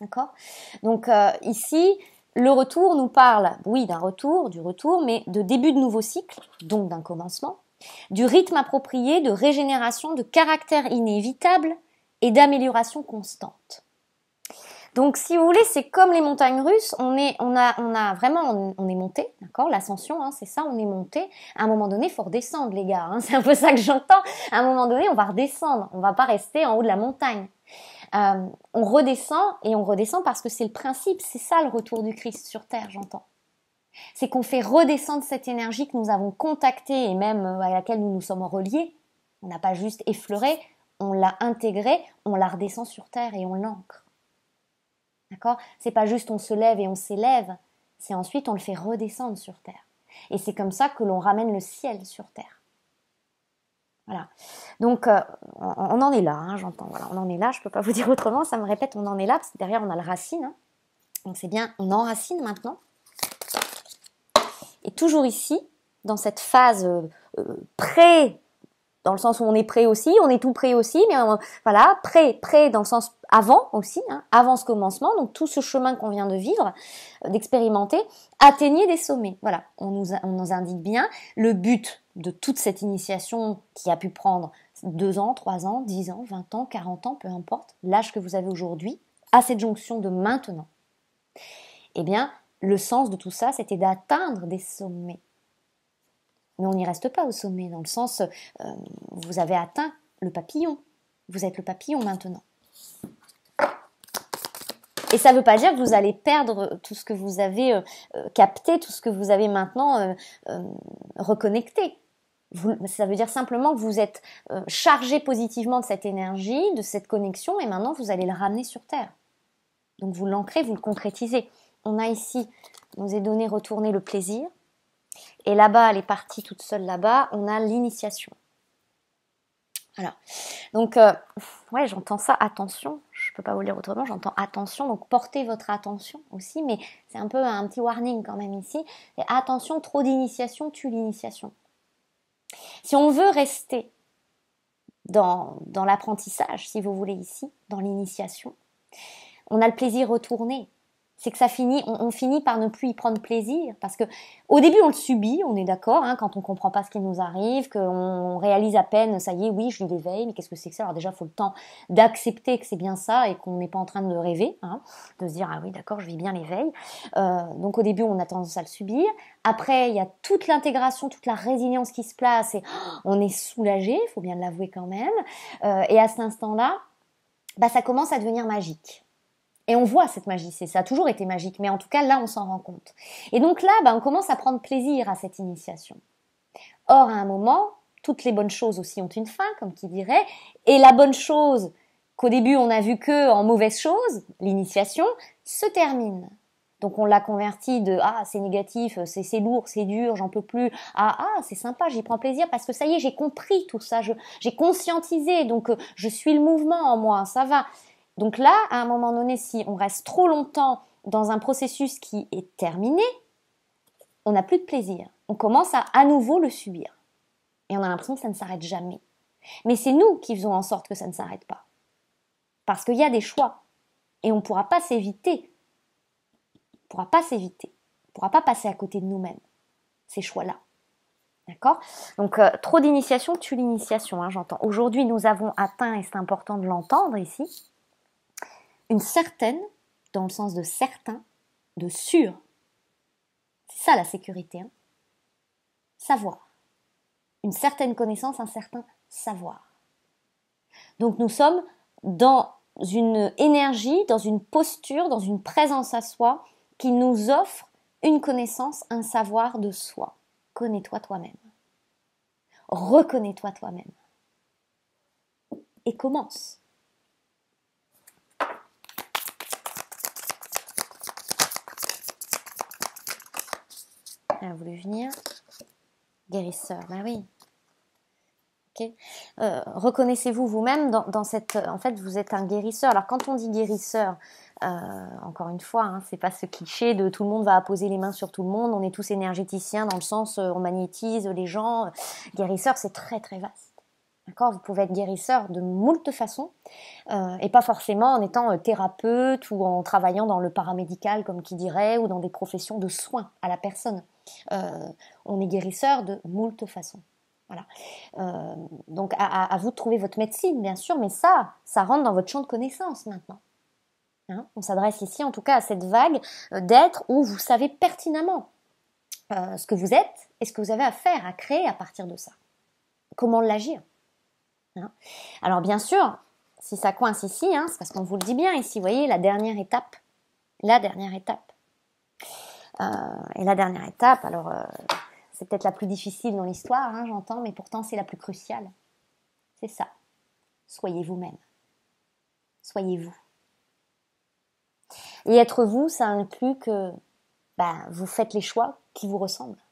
Speaker 1: D'accord Donc euh, ici, le retour nous parle, oui, d'un retour, du retour, mais de début de nouveau cycle, donc d'un commencement, du rythme approprié, de régénération, de caractère inévitable et d'amélioration constante. Donc, si vous voulez, c'est comme les montagnes russes. On est, on a, on a vraiment, on, est monté, d'accord L'ascension, hein, c'est ça, on est monté. À un moment donné, faut redescendre, les gars. Hein, c'est un peu ça que j'entends. À un moment donné, on va redescendre. On va pas rester en haut de la montagne. Euh, on redescend et on redescend parce que c'est le principe. C'est ça le retour du Christ sur terre, j'entends. C'est qu'on fait redescendre cette énergie que nous avons contactée et même euh, à laquelle nous nous sommes reliés. On n'a pas juste effleuré, on l'a intégrée, on la redescend sur terre et on l'ancre. D'accord C'est pas juste on se lève et on s'élève, c'est ensuite on le fait redescendre sur terre. Et c'est comme ça que l'on ramène le ciel sur terre. Voilà. Donc euh, on, en est là, hein, j'entends. Voilà, on en est là, je ne peux pas vous dire autrement, ça me répète, on en est là, parce que derrière on a le racine. Hein. Donc c'est bien, on enracine maintenant. Et toujours ici, dans cette phase euh, euh, pré- dans le sens où on est prêt aussi, on est tout prêt aussi, mais voilà, prêt, prêt dans le sens avant aussi, hein, avant ce commencement, donc tout ce chemin qu'on vient de vivre, euh, d'expérimenter, atteignez des sommets. Voilà, on nous, on nous indique bien le but de toute cette initiation qui a pu prendre 2 ans, 3 ans, 10 ans, 20 ans, 40 ans, peu importe, l'âge que vous avez aujourd'hui, à cette jonction de maintenant. Eh bien, le sens de tout ça, c'était d'atteindre des sommets. Mais on n'y reste pas au sommet, dans le sens, euh, vous avez atteint le papillon. Vous êtes le papillon maintenant. Et ça ne veut pas dire que vous allez perdre tout ce que vous avez euh, euh, capté, tout ce que vous avez maintenant reconnecté. ça veut dire simplement que vous êtes chargé positivement de cette énergie, de cette connexion, et maintenant vous allez le ramener sur Terre. Donc vous l'ancrez, vous le concrétisez. On a ici, nous est donné retourner le plaisir, et là-bas, elle est partie toute seule là-bas, on a l'initiation. Alors, Donc, euh, ouais, j'entends ça, attention. Je ne peux pas vous le dire autrement, j'entends attention. Donc, portez votre attention aussi, mais c'est un peu un petit warning quand même ici. attention, trop d'initiation tue l'initiation. Si on veut rester dans, dans l'apprentissage, si vous voulez ici, dans l'initiation, on a le plaisir retourné c'est que ça finit, on, finit par ne plus y prendre plaisir parce que au début on le subit, on est d'accord, hein, quand on comprend pas ce qui nous arrive, qu'on réalise à peine, ça y est, oui, je l'éveille, l'éveil, mais qu'est-ce que c'est que ça Alors déjà, faut le temps d'accepter que c'est bien ça et qu'on n'est pas en train de rêver, hein, de se dire ah oui, d'accord, je vis bien l'éveil. Euh, donc au début, on a tendance à le subir. Après, il y a toute l'intégration, toute la résilience qui se place et oh, on est soulagé, il faut bien l'avouer quand même. Euh, et à cet instant-là, bah, ça commence à devenir magique. Et on voit cette magie, c'est ça a toujours été magique, mais en tout cas là on s'en rend compte. Et donc là, ben, on commence à prendre plaisir à cette initiation. Or, à un moment, toutes les bonnes choses aussi ont une fin, comme qui dirait, et la bonne chose qu'au début on a vu que en mauvaise chose, l'initiation, se termine. Donc on l'a converti de ah c'est négatif, c'est lourd, c'est dur, j'en peux plus. Ah ah c'est sympa, j'y prends plaisir parce que ça y est j'ai compris tout ça, j'ai conscientisé donc euh, je suis le mouvement en moi, ça va. Donc là, à un moment donné, si on reste trop longtemps dans un processus qui est terminé, on n'a plus de plaisir. On commence à à nouveau le subir. Et on a l'impression que ça ne s'arrête jamais. Mais c'est nous qui faisons en sorte que ça ne s'arrête pas. Parce qu'il y a des choix. Et on ne pourra pas s'éviter. On ne pourra pas s'éviter. On ne pourra pas passer à côté de nous-mêmes. Ces choix-là. D'accord Donc, euh, trop d'initiation tue l'initiation, hein, j'entends. Aujourd'hui, nous avons atteint, et c'est important de l'entendre ici, une certaine, dans le sens de certain, de sûr. C'est ça la sécurité. Hein. savoir. Une certaine connaissance, un certain savoir. Donc nous sommes dans une énergie, dans une posture, dans une présence à soi qui nous offre une connaissance, un savoir de soi. Connais-toi toi-même. Reconnais-toi toi-même. Et commence. elle a voulu venir guérisseur. Ben oui. Euh, reconnaissez-vous vous-même dans, cette. Euh, en fait, vous êtes un guérisseur. Alors, quand on dit guérisseur, euh, encore une fois, ce hein, c'est pas ce cliché de tout le monde va poser les mains sur tout le monde. On est tous énergéticiens dans le sens on magnétise les gens. Guérisseur, c'est très très vaste. D'accord Vous pouvez être guérisseur de moult façons, et pas forcément en étant thérapeute ou en travaillant dans le paramédical, comme qui dirait, ou dans des professions de soins à la personne. Euh, on est guérisseur de moult façons. Voilà. Euh, donc à, vous de trouver votre médecine, bien sûr, mais ça, ça rentre dans votre champ de connaissance maintenant. Hein on s'adresse ici en tout cas à cette vague euh, d'être où vous savez pertinemment ce que vous êtes et ce que vous avez à faire, à créer à partir de ça. Comment l'agir hein Alors bien sûr, si ça coince ici, hein, c'est parce qu'on vous le dit bien ici, vous voyez, la dernière étape, la dernière étape, euh, et la dernière étape, alors euh, c'est peut-être la plus difficile dans l'histoire, hein, j'entends, mais pourtant c'est la plus cruciale. C'est ça. Soyez vous-même. Soyez vous. Et être vous, ça inclut que ben, vous faites les choix qui vous ressemblent.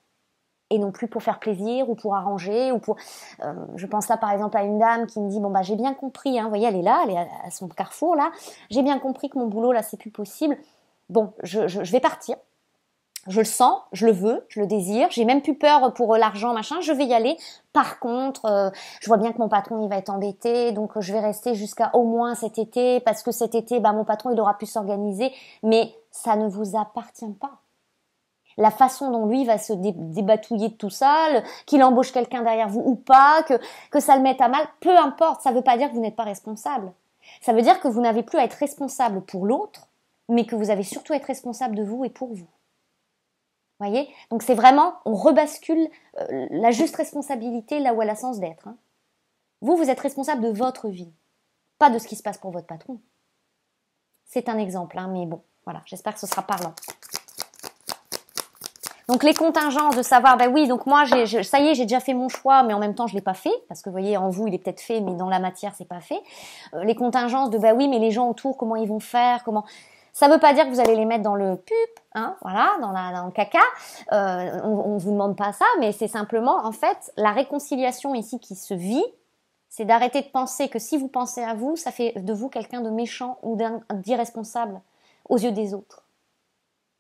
Speaker 1: Et non plus pour faire plaisir ou pour arranger ou pour. Euh, je pense là par exemple à une dame qui me dit bon bah j'ai bien compris, hein, vous voyez elle est là, elle est à, son carrefour là, j'ai bien compris que mon boulot là c'est plus possible. Bon, je vais partir, je le sens, je le veux, je le désire. J'ai même plus peur pour euh, l'argent, machin. Je vais y aller. Par contre, euh, je vois bien que mon patron il va être embêté, donc euh, je vais rester jusqu'à au moins cet été parce que cet été, bah, mon patron il aura pu s'organiser. Mais ça ne vous appartient pas la façon dont lui va se débatouiller de tout ça, qu'il embauche quelqu'un derrière vous ou pas, que, que ça le mette à mal, peu importe, ça ne veut pas dire que vous n'êtes pas responsable. Ça veut dire que vous n'avez plus à être responsable pour l'autre, mais que vous avez surtout à être responsable de vous et pour vous voyez Donc c'est vraiment, on rebascule euh, la juste responsabilité là où elle a sens d'être. Hein. Vous, vous êtes responsable de votre vie, pas de ce qui se passe pour votre patron. C'est un exemple, hein, mais bon, voilà, j'espère que ce sera parlant. Donc les contingences de savoir, ben oui, donc moi, j'ai, ça y est, j'ai déjà fait mon choix, mais en même temps, je ne l'ai pas fait, parce que vous voyez, en vous, il est peut-être fait, mais dans la matière, c'est pas fait. Euh, les contingences de, ben oui, mais les gens autour, comment ils vont faire, comment... Ça ne veut pas dire que vous allez les mettre dans le pup, hein, voilà, dans, le caca. Euh, on ne vous demande pas ça, mais c'est simplement, en fait, la réconciliation ici qui se vit, c'est d'arrêter de penser que si vous pensez à vous, ça fait de vous quelqu'un de méchant ou d'irresponsable aux yeux des autres.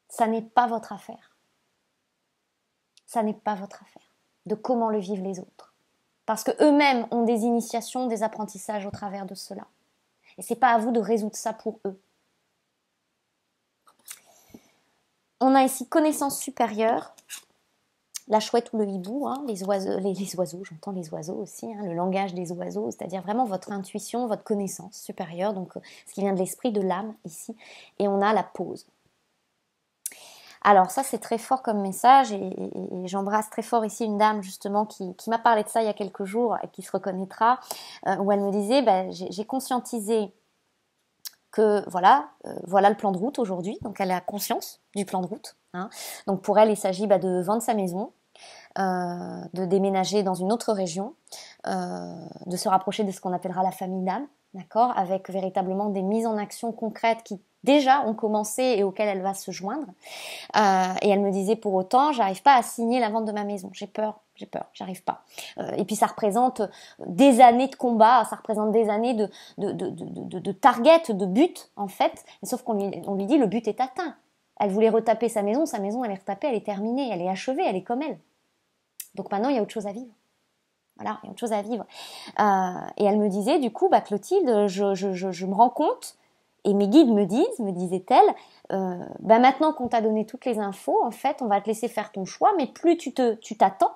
Speaker 1: Ça n'est pas votre affaire. Ça n'est pas votre affaire de comment le vivent les autres. Parce queux mêmes ont des initiations, des apprentissages au travers de cela. Et c'est pas à vous de résoudre ça pour eux. On a ici connaissance supérieure, la chouette ou le hibou, hein, les oiseaux, les, oiseaux j'entends les oiseaux aussi, hein, le langage des oiseaux, c'est-à-dire vraiment votre intuition, votre connaissance supérieure, donc euh, ce qui vient de l'esprit, de l'âme ici, et on a la pause. Alors ça c'est très fort comme message et, j'embrasse très fort ici une dame justement qui, m'a parlé de ça il y a quelques jours et qui se reconnaîtra, euh, où elle me disait bah, j'ai conscientisé que voilà, euh, voilà le plan de route aujourd'hui. Donc elle a conscience du plan de route. Hein. Donc pour elle, il s'agit bah, de vendre sa maison, euh, de déménager dans une autre région, euh, de se rapprocher de ce qu'on appellera la famille d'âme, d'accord, avec véritablement des mises en action concrètes qui déjà ont commencé et auxquelles elle va se joindre. et elle me disait pour autant, j'arrive pas à signer la vente de ma maison, j'ai peur j'ai peur, j'arrive pas. Euh, et puis ça représente des années de combat, ça représente des années de, de, de, de, target, de but en fait, sauf qu'on lui, on lui dit le but est atteint. Elle voulait retaper sa maison, sa maison elle est retapée, elle est terminée, elle est achevée, elle est comme elle. Donc maintenant il y a autre chose à vivre. Voilà, il y a autre chose à vivre. Euh, et elle me disait du coup, bah Clotilde, je, je, me rends compte et mes guides me disent, me disait-elle, euh, bah maintenant qu'on t'a donné toutes les infos, en fait, on va te laisser faire ton choix, mais plus tu te, tu t'attends,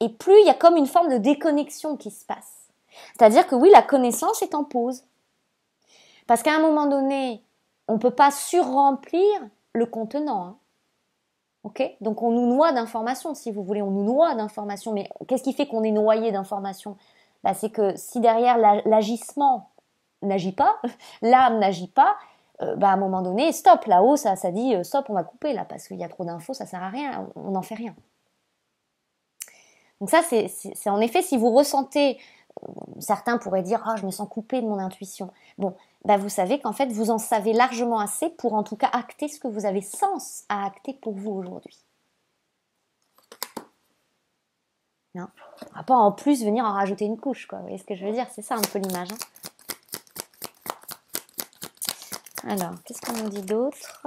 Speaker 1: et plus il y a comme une forme de déconnexion qui se passe. C'est-à-dire que oui, la connaissance est en pause. Parce qu'à un moment donné, on ne peut pas surremplir le contenant. Hein. Donc on nous noie d'informations, si vous voulez, on nous noie d'informations. Mais qu'est-ce qui fait qu'on est noyé d'informations bah, C'est que si derrière l'agissement n'agit pas, l'âme n'agit pas, euh, bah, à un moment donné, stop, là-haut, ça, dit euh, stop, on va couper là, parce qu'il y a trop d'infos, ça sert à rien, on n'en fait rien. Donc ça, c'est en effet, si vous ressentez, euh, certains pourraient dire, ah, je me sens coupé de mon intuition. Bon, bah, vous savez qu'en fait, vous en savez largement assez pour en tout cas acter ce que vous avez sens à acter pour vous aujourd'hui. Non. va pas en plus venir en rajouter une couche, quoi. Vous voyez ce que je veux dire C'est ça un peu l'image. Hein. Alors, qu'est-ce qu'on nous dit d'autre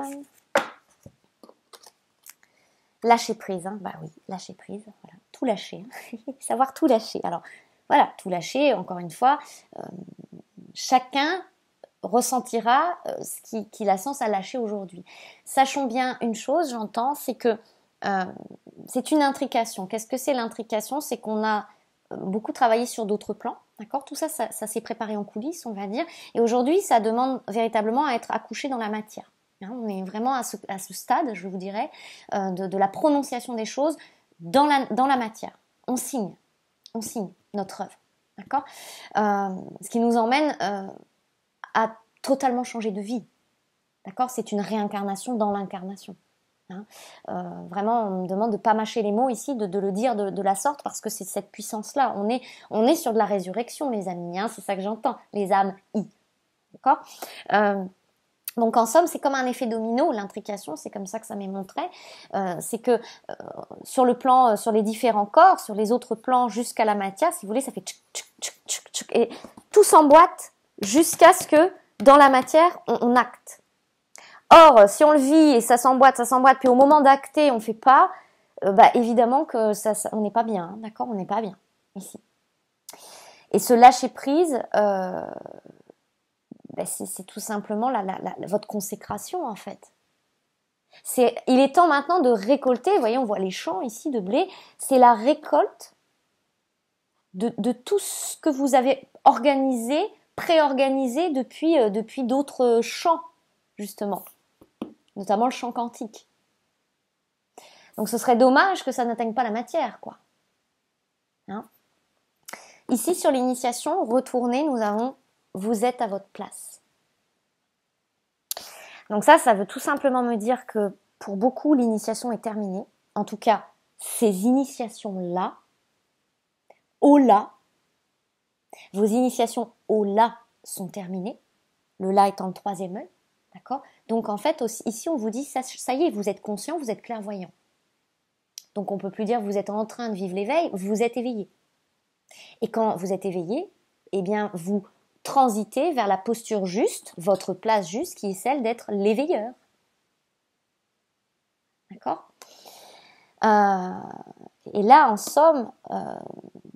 Speaker 1: Lâcher prise, hein. bah oui, lâcher prise. Voilà lâcher, savoir tout lâcher. Alors voilà, tout lâcher, encore une fois, euh, chacun ressentira euh, ce qu'il qui a sens à lâcher aujourd'hui. Sachons bien une chose, j'entends, c'est que euh, c'est une intrication. Qu'est-ce que c'est l'intrication C'est qu'on a beaucoup travaillé sur d'autres plans, d'accord Tout ça, ça, s'est préparé en coulisses, on va dire. Et aujourd'hui, ça demande véritablement à être accouché dans la matière. Hein. on est vraiment à ce, stade, je vous dirais, de, la prononciation des choses, dans la, matière. On signe, on signe notre œuvre. D'accord euh, Ce qui nous emmène euh, à totalement changer de vie. D'accord C'est une réincarnation dans l'incarnation. Hein euh, vraiment, on me demande de ne pas mâcher les mots ici, de, le dire de, la sorte, parce que c'est cette puissance-là. On est, on est sur de la résurrection, les amis. Hein, c'est ça que j'entends, les âmes I. D'accord donc en somme, c'est comme un effet domino, l'intrication, c'est comme ça que ça m'est montré, euh, c'est que euh, sur le plan, euh, sur les différents corps, sur les autres plans jusqu'à la matière, si vous voulez, ça fait et tout s'emboîte jusqu'à ce que dans la matière, on, acte. Or, si on le vit et ça s'emboîte, ça s'emboîte, puis au moment d'acter, on ne fait pas, bah, évidemment que ça, on n'est pas bien, hein, d'accord On n'est pas bien ici. Et ce lâcher prise ben, c'est tout simplement votre consécration en fait. il est temps maintenant de récolter, vous voyez, on voit les champs ici de blé, c'est la récolte de, tout ce que vous avez organisé, pré-organisé depuis, euh, depuis d'autres champs, justement, notamment le champ quantique. Donc ce serait dommage que ça n'atteigne pas la matière, quoi. Hein ici, sur l'initiation, retourner, nous avons vous êtes à votre place. Donc ça, ça veut tout simplement me dire que pour beaucoup, l'initiation est terminée. En tout cas, ces initiations-là, au-là, vos initiations au-là sont terminées. Le là étant le troisième œil. D'accord Donc en fait, aussi, ici, on vous dit, ça, ça y est, vous êtes conscient, vous êtes clairvoyant. Donc on ne peut plus dire vous êtes en train de vivre l'éveil, vous êtes éveillé. Et quand vous êtes éveillé, eh bien vous transiter vers la posture juste, votre place juste, qui est celle d'être l'éveilleur. D'accord euh, Et là, en somme, euh,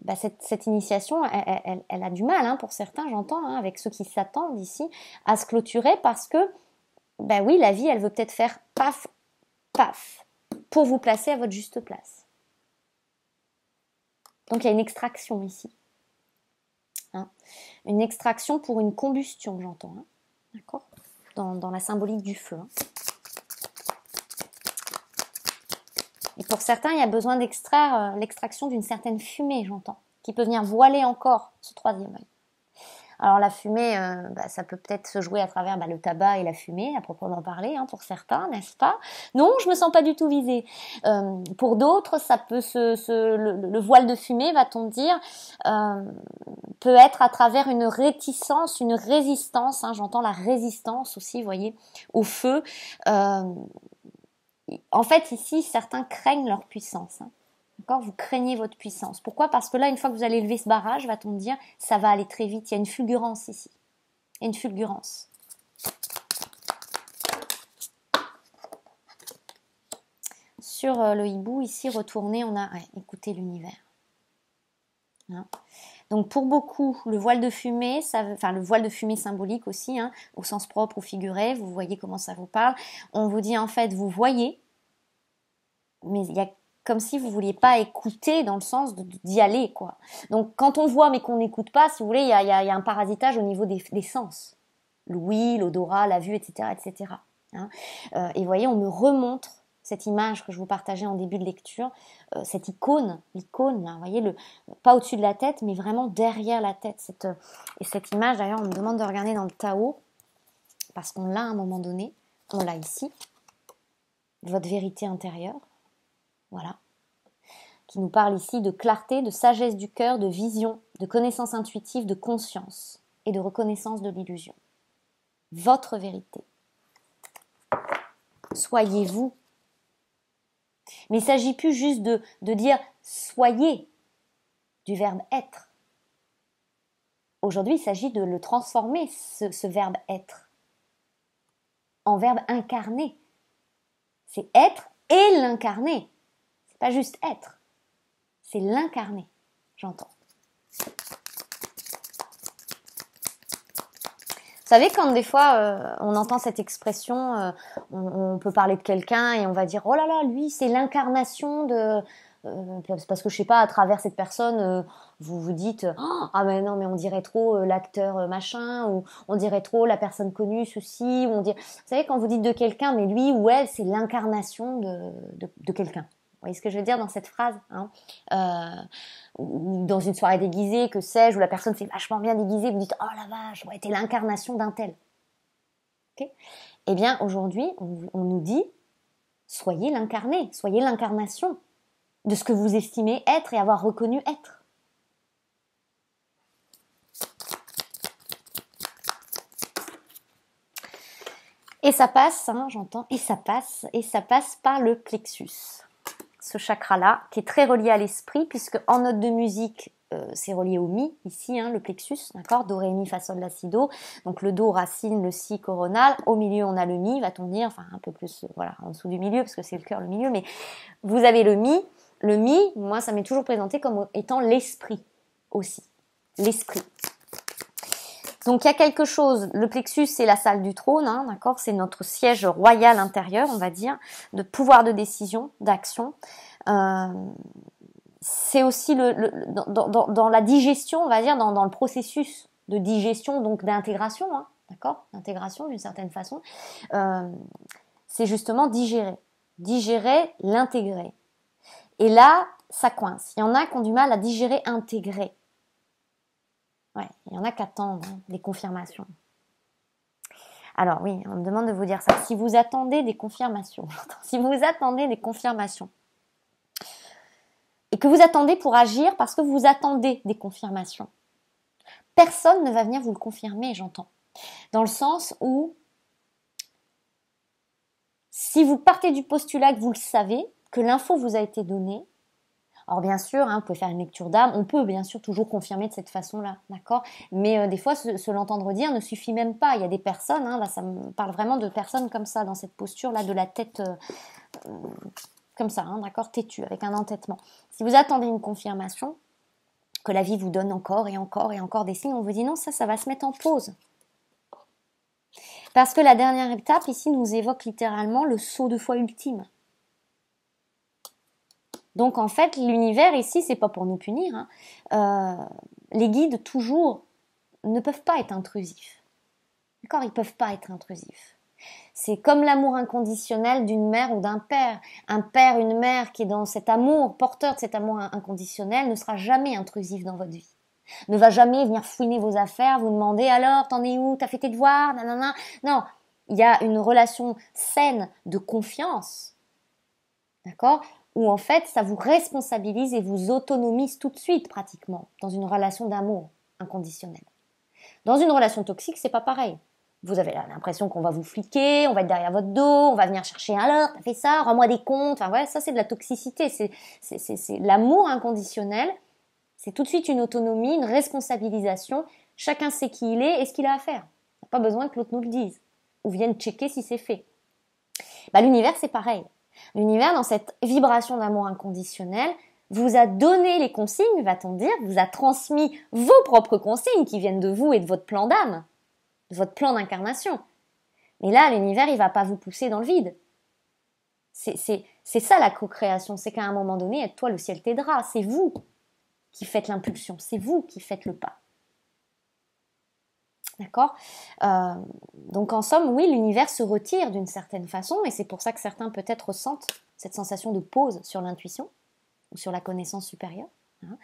Speaker 1: bah, cette, initiation, elle, a du mal, hein, pour certains, j'entends, hein, avec ceux qui s'attendent ici, à se clôturer parce que, ben oui, la vie, elle veut peut-être faire paf, paf, pour vous placer à votre juste place. Donc il y a une extraction ici. Hein. Une extraction pour une combustion, j'entends. Hein. D'accord dans, la symbolique du feu. Hein. Et pour certains, il y a besoin d'extraire euh, l'extraction d'une certaine fumée, j'entends, qui peut venir voiler encore ce troisième œil. Alors la fumée, euh, bah, ça peut peut-être se jouer à travers bah, le tabac et la fumée, à proprement parler, hein, pour certains, n'est-ce pas Non, je me sens pas du tout visée. Euh, pour d'autres, ça peut se, le, voile de fumée, va-t-on dire, euh, peut être à travers une réticence, une résistance. Hein, j'entends la résistance aussi, vous voyez, au feu. en fait, ici, certains craignent leur puissance. Hein. Vous craignez votre puissance. Pourquoi Parce que là, une fois que vous allez lever ce barrage, va-t-on dire, ça va aller très vite. Il y a une fulgurance ici. Il y a une fulgurance. Sur euh, le hibou, ici, retourné, on a écouté l'univers. Hein. donc pour beaucoup, le voile de fumée, ça enfin le voile de fumée symbolique aussi, hein, au sens propre ou figuré, vous voyez comment ça vous parle. On vous dit en fait, vous voyez, mais il y a comme si vous vouliez pas écouter dans le sens d'y aller, quoi. Donc, quand on voit mais qu'on n'écoute pas, si vous voulez, il y a, un parasitage au niveau des, des sens. L'ouïe, l'odorat, la vue, etc., etc. Hein euh, et voyez, on me remontre cette image que je vous partageais en début de lecture, euh, cette icône, l'icône, là, vous voyez, le, pas au-dessus de la tête, mais vraiment derrière la tête. Cette, euh, et cette image, d'ailleurs, on me demande de regarder dans le Tao, parce qu'on l'a à un moment donné, on l'a ici, votre vérité intérieure. Voilà. Qui nous parle ici de clarté, de sagesse du cœur, de vision, de connaissance intuitive, de conscience et de reconnaissance de l'illusion. Votre vérité. Soyez-vous. Mais il ne s'agit plus juste de, dire soyez du verbe être. Aujourd'hui, il s'agit de le transformer, ce, ce verbe être, en verbe incarné. C'est être et l'incarner pas juste être, c'est l'incarner, j'entends. Vous savez, quand des fois euh, on entend cette expression, euh, on, peut parler de quelqu'un et on va dire Oh là là, lui, c'est l'incarnation de. Euh, parce que je sais pas, à travers cette personne, vous vous dites Ah, mais ah ben non, mais on dirait trop l'acteur machin, ou on dirait trop la personne connue, ceci, ou on dirait. Vous savez, quand vous dites de quelqu'un, mais lui ou elle, c'est l'incarnation de quelqu'un voyez ce que je veux dire dans cette phrase hein. euh, Dans une soirée déguisée, que sais-je, où la personne s'est vachement bien déguisée, vous dites Oh la vache, j'aurais été l'incarnation d'un tel. eh bien, aujourd'hui, on, nous dit Soyez l'incarné, soyez l'incarnation de ce que vous estimez être et avoir reconnu être. Et ça passe, hein, j'entends, et ça passe, et ça passe par le plexus ce chakra-là, qui est très relié à l'esprit, puisque en note de musique, euh, c'est relié au mi, ici, hein, le plexus, d'accord Do, ré, mi, fa, sol, la, si, do. Donc le do, racine, le si, coronal. Au milieu, on a le mi, va-t-on dire, enfin un peu plus, euh, voilà, en dessous du milieu, parce que c'est le cœur, le milieu, mais vous avez le mi. Le mi, moi, ça m'est toujours présenté comme étant l'esprit aussi. L'esprit. Donc il y a quelque chose, le plexus c'est la salle du trône, hein, d'accord, c'est notre siège royal intérieur, on va dire, de pouvoir de décision, d'action. Euh, c'est aussi le, dans, la digestion, on va dire, dans, le processus de digestion, donc d'intégration, hein, d'accord, d'intégration d'une certaine façon. Euh, c'est justement digérer, digérer, l'intégrer. Et là, ça coince. Il y en a qui ont du mal à digérer, intégrer il y en a qu'à attendre, hein, des confirmations. Alors oui, on me demande de vous dire ça. Si vous attendez des confirmations, si vous attendez des confirmations, et que vous attendez pour agir parce que vous attendez des confirmations, personne ne va venir vous le confirmer, j'entends. Dans le sens où, si vous partez du postulat que vous le savez, que l'info vous a été donnée, alors bien sûr, vous hein, on peut faire une lecture d'âme, on peut bien sûr toujours confirmer de cette façon-là, d'accord Mais euh, des fois, se, l'entendre dire ne suffit même pas. Il y a des personnes, hein, là ça me parle vraiment de personnes comme ça, dans cette posture-là, de la tête euh, euh, comme ça, hein, d'accord Têtue, avec un entêtement. Si vous attendez une confirmation, que la vie vous donne encore et encore et encore des signes, on vous dit non, ça, ça va se mettre en pause. Parce que la dernière étape ici nous évoque littéralement le saut de foi ultime. Donc en fait, l'univers ici, c'est pas pour nous punir. Hein. Euh, les guides toujours ne peuvent pas être intrusifs. D'accord Ils peuvent pas être intrusifs. C'est comme l'amour inconditionnel d'une mère ou d'un père. Un père, une mère qui est dans cet amour, porteur de cet amour inconditionnel, ne sera jamais intrusif dans votre vie. Ne va jamais venir fouiner vos affaires, vous demander alors, t'en es où, t'as fait tes devoirs, Non, il y a une relation saine de confiance, d'accord où en fait ça vous responsabilise et vous autonomise tout de suite pratiquement dans une relation d'amour inconditionnel. Dans une relation toxique, c'est pas pareil. Vous avez l'impression qu'on va vous fliquer, on va être derrière votre dos, on va venir chercher un t'as fait ça, rends-moi des comptes. Enfin ouais, ça c'est de la toxicité. l'amour inconditionnel. C'est tout de suite une autonomie, une responsabilisation. Chacun sait qui il est et ce qu'il a à faire. Pas besoin que l'autre nous le dise ou vienne checker si c'est fait. Bah, l'univers c'est pareil. L'univers, dans cette vibration d'amour inconditionnel, vous a donné les consignes, va-t-on dire, vous a transmis vos propres consignes qui viennent de vous et de votre plan d'âme, de votre plan d'incarnation. Mais là, l'univers, il va pas vous pousser dans le vide. C'est ça la co-création, c'est qu'à un moment donné, toi, le ciel t'aidera, c'est vous qui faites l'impulsion, c'est vous qui faites le pas. D'accord euh, Donc en somme, oui, l'univers se retire d'une certaine façon, et c'est pour ça que certains peut-être ressentent cette sensation de pause sur l'intuition ou sur la connaissance supérieure, hein.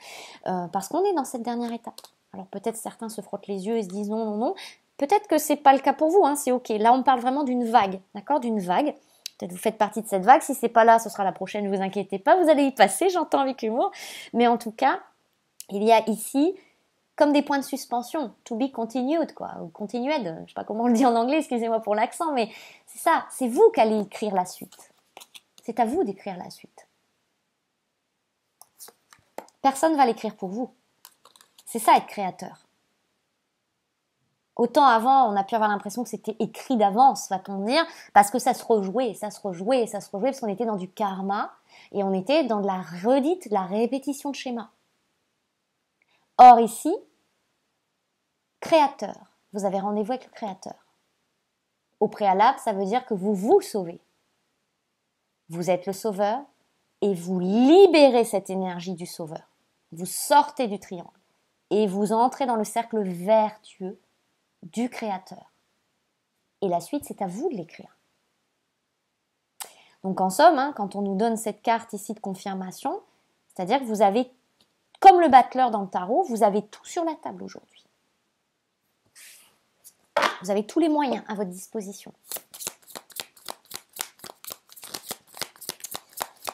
Speaker 1: euh, parce qu'on est dans cette dernière étape. Alors peut-être certains se frottent les yeux et se disent non, non, non. Peut-être que c'est pas le cas pour vous, hein, c'est ok. Là, on parle vraiment d'une vague, d'accord D'une vague. Peut-être vous faites partie de cette vague. Si c'est pas là, ce sera la prochaine. Ne vous inquiétez pas, vous allez y passer. J'entends avec humour, mais en tout cas, il y a ici comme des points de suspension, to be continued, quoi, ou continued, je sais pas comment on le dit en anglais, excusez-moi pour l'accent, mais c'est ça, c'est vous qui allez écrire la suite. C'est à vous d'écrire la suite. Personne va l'écrire pour vous. C'est ça être créateur. Autant avant, on a pu avoir l'impression que c'était écrit d'avance, va-t-on dire, parce que ça se rejouait, ça se rejouait, ça se rejouait, parce qu'on était dans du karma et on était dans de la redite, la répétition de schéma. Or ici, créateur, vous avez rendez-vous avec le créateur. Au préalable, ça veut dire que vous vous sauvez. Vous êtes le sauveur et vous libérez cette énergie du sauveur. Vous sortez du triangle et vous entrez dans le cercle vertueux du créateur. Et la suite, c'est à vous de l'écrire. Donc en somme, hein, quand on nous donne cette carte ici de confirmation, c'est-à-dire que vous avez comme le battleur dans le tarot, vous avez tout sur la table aujourd'hui. Vous avez tous les moyens à votre disposition.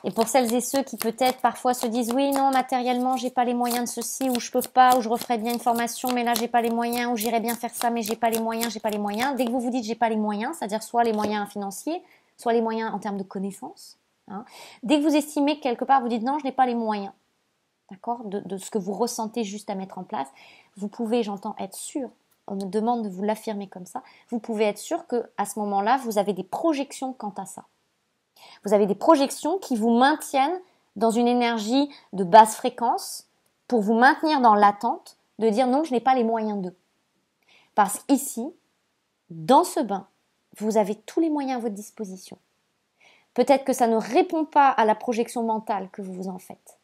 Speaker 1: Et pour celles et ceux qui peut-être parfois se disent oui non matériellement j'ai pas les moyens de ceci ou je peux pas ou je referai bien une formation mais là j'ai pas les moyens ou j'irai bien faire ça mais j'ai pas les moyens j'ai pas les moyens dès que vous vous dites j'ai pas les moyens c'est-à-dire soit les moyens financiers soit les moyens en termes de connaissances hein. dès que vous estimez que quelque part vous dites non je n'ai pas les moyens d'accord de, ce que vous ressentez juste à mettre en place. Vous pouvez, j'entends, être sûr. On me demande de vous l'affirmer comme ça. Vous pouvez être sûr que à ce moment-là, vous avez des projections quant à ça. Vous avez des projections qui vous maintiennent dans une énergie de basse fréquence pour vous maintenir dans l'attente de dire non, je n'ai pas les moyens d'eux. Parce qu'ici, dans ce bain, vous avez tous les moyens à votre disposition. Peut-être que ça ne répond pas à la projection mentale que vous vous en faites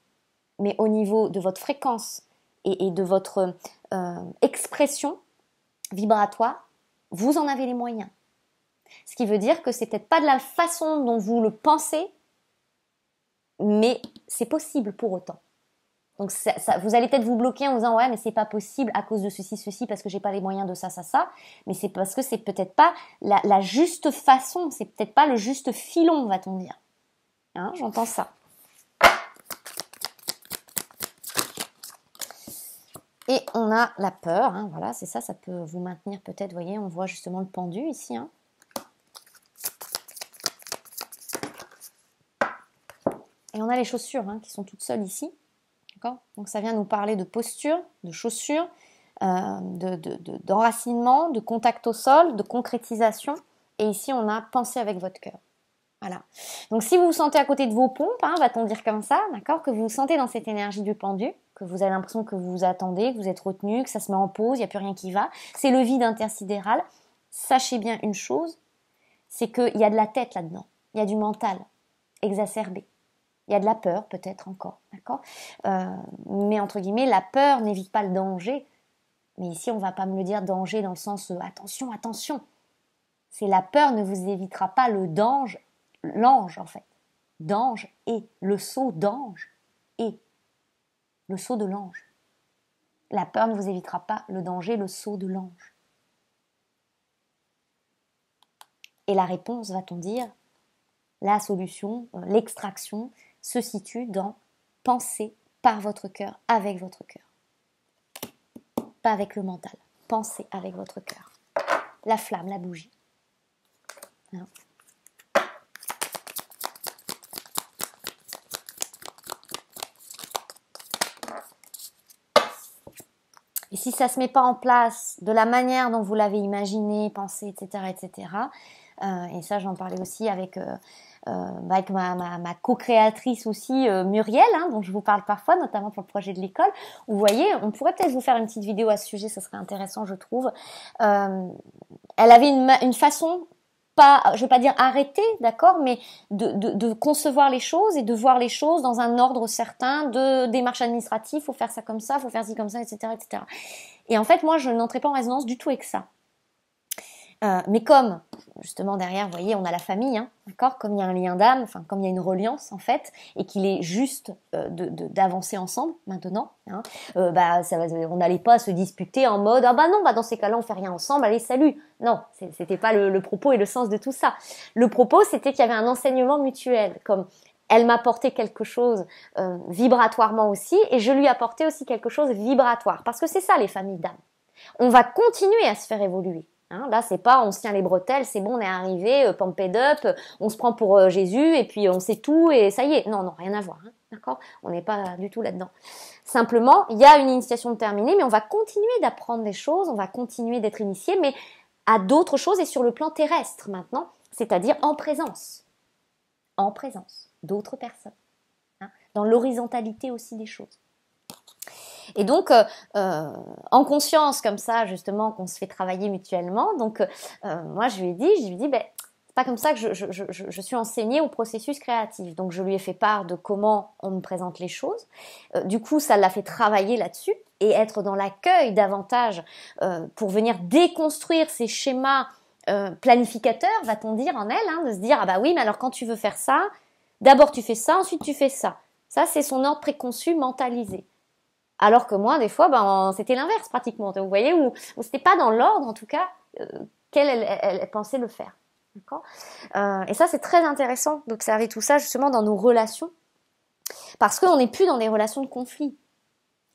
Speaker 1: mais au niveau de votre fréquence et, de votre euh, expression vibratoire, vous en avez les moyens. Ce qui veut dire que c'est peut-être pas de la façon dont vous le pensez, mais c'est possible pour autant. Donc vous allez peut-être vous bloquer en vous disant ouais mais c'est pas possible à cause de ceci ceci parce que j'ai pas les moyens de ça ça ça mais c'est parce que c'est peut-être pas la, juste façon c'est peut-être pas le juste filon va-t-on dire hein, j'entends ça Et on a la peur, hein, voilà, c'est ça, ça peut vous maintenir peut-être, voyez, on voit justement le pendu ici. Hein. Et on a les chaussures hein, qui sont toutes seules ici. D'accord Donc ça vient nous parler de posture, de chaussures, euh, d'enracinement, de, de contact au sol, de concrétisation. Et ici, on a pensé avec votre cœur. Voilà. Donc si vous vous sentez à côté de vos pompes, va-t-on dire comme ça, d'accord, que vous vous sentez dans cette énergie du pendu, que vous avez l'impression que vous vous attendez, que vous êtes retenu, que ça se met en pause, il n'y a plus rien qui va, c'est le vide intersidéral, sachez bien une chose, c'est qu'il y a de la tête là-dedans, il y a du mental exacerbé. Il y a de la peur, peut-être encore, d'accord euh, Mais entre guillemets, la peur n'évite pas le danger. Mais ici, on ne va pas me le dire danger dans le sens euh, attention, attention. C'est la peur ne vous évitera pas le danger, l'ange en fait. D'ange et le saut d'ange et le saut de l'ange. La peur ne vous évitera pas le danger, le saut de l'ange. Et la réponse, va-t-on dire, la solution, euh, l'extraction, se situe dans penser par votre cœur, avec votre cœur. Pas avec le mental. Penser avec votre cœur. La flamme, la bougie. Hein? Et si ça ne se met pas en place de la manière dont vous l'avez imaginé, pensé, etc., etc. Euh, et ça, j'en parlais aussi avec euh, euh, ma, co-créatrice aussi, Muriel, hein, dont je vous parle parfois, notamment pour le projet de l'école. Vous voyez, on pourrait peut-être vous faire une petite vidéo à ce sujet, ça serait intéressant, je trouve. elle avait une façon pas, je vais pas dire arrêter, d'accord, mais de, de, de, concevoir les choses et de voir les choses dans un ordre certain de démarche administrative, faut faire ça comme ça, faut faire ci comme ça, etc., etc. Et en fait, moi, je n'entrais pas en résonance du tout avec ça. Euh, mais comme, justement, derrière, vous voyez, on a la famille, hein, d'accord Comme il y a un lien d'âme, enfin, comme il y a une reliance, en fait, et qu'il est juste euh, d'avancer ensemble, maintenant, hein, euh, bah, ça, on n'allait pas se disputer en mode « Ah bah non, bah dans ces cas-là, on fait rien ensemble, allez, salut !» Non, c'était pas le, propos et le sens de tout ça. Le propos, c'était qu'il y avait un enseignement mutuel, comme elle m'apportait quelque chose vibratoirement aussi, et je lui apportais aussi quelque chose vibratoire, parce que c'est ça les familles d'âme. On va continuer à se faire évoluer. Hein, là, c'est pas on se tient les bretelles, c'est bon, on est arrivé, euh, pumped up, on se prend pour euh, Jésus et puis on sait tout et ça y est. Non, non, rien à voir. Hein, d'accord On n'est pas du tout là-dedans. Simplement, il y a une initiation terminée, mais on va continuer d'apprendre des choses, on va continuer d'être initié, mais à d'autres choses et sur le plan terrestre maintenant, c'est-à-dire en présence. En présence d'autres personnes. Hein, dans l'horizontalité aussi des choses. Et donc, euh, euh, en conscience comme ça, justement, qu'on se fait travailler mutuellement, donc euh, moi je lui ai dit, je lui ai dit, ben, c'est pas comme ça que je, je, je, je, suis enseignée au processus créatif. Donc je lui ai fait part de comment on me présente les choses. Euh, du coup, ça l'a fait travailler là-dessus et être dans l'accueil davantage euh, pour venir déconstruire ces schémas planificateurs, va-t-on dire en elle, hein, de se dire, ah bah oui, mais alors quand tu veux faire ça, d'abord tu fais ça, ensuite tu fais ça. Ça, c'est son ordre préconçu mentalisé. Alors que moi, des fois, ben, c'était l'inverse pratiquement. Vous voyez, où c'était pas dans l'ordre, en tout cas, euh, qu'elle elle, pensait le faire. Euh, et ça, c'est très intéressant d'observer tout ça justement dans nos relations, parce qu'on n'est plus dans des relations de conflit.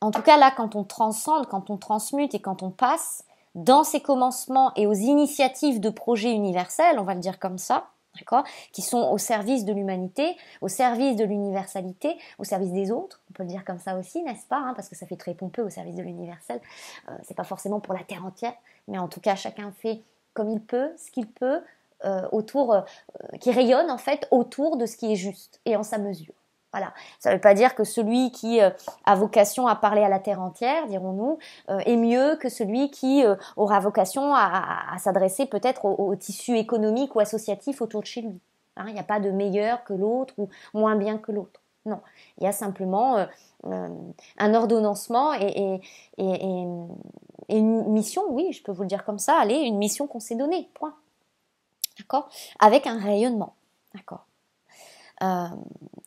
Speaker 1: En tout cas, là, quand on transcende, quand on transmute et quand on passe dans ces commencements et aux initiatives de projets universels, on va le dire comme ça, qui sont au service de l'humanité, au service de l'universalité, au service des autres, on peut le dire comme ça aussi, n'est-ce pas hein, Parce que ça fait très pompeux au service de l'universel. Euh, ce n'est pas forcément pour la terre entière, mais en tout cas, chacun fait comme il peut, ce qu'il peut, euh, autour, euh, qui rayonne en fait autour de ce qui est juste et en sa mesure. Voilà. Ça ne veut pas dire que celui qui euh, a vocation à parler à la terre entière, dirons-nous, euh, est mieux que celui qui euh, aura vocation à, s'adresser peut-être au, tissu économique ou associatif autour de chez lui. Hein, il n'y a pas de meilleur que l'autre ou moins bien que l'autre. Non. Il y a simplement un ordonnancement et, une mission, oui, je peux vous le dire comme ça, allez, une mission qu'on s'est donnée, point. D'accord Avec un rayonnement. D'accord euh,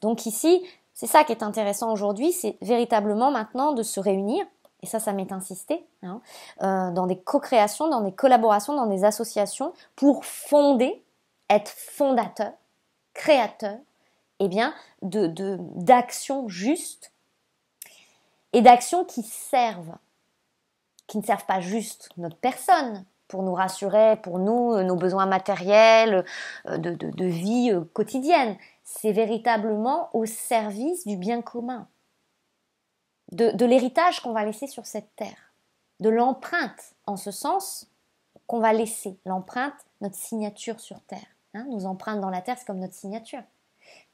Speaker 1: donc ici, c'est ça qui est intéressant aujourd'hui, c'est véritablement maintenant de se réunir, et ça, ça m'est insisté, hein, euh, dans des co-créations, dans des collaborations, dans des associations, pour fonder, être fondateur, créateur, et eh bien, de, d'actions justes et d'actions qui servent, qui ne servent pas juste notre personne, pour nous rassurer, pour nous, euh, nos besoins matériels, de vie quotidienne, c'est véritablement au service du bien commun, de, l'héritage qu'on va laisser sur cette terre, de l'empreinte, en ce sens, qu'on va laisser, l'empreinte, notre signature sur terre. Hein, nos empreintes dans la terre, c'est comme notre signature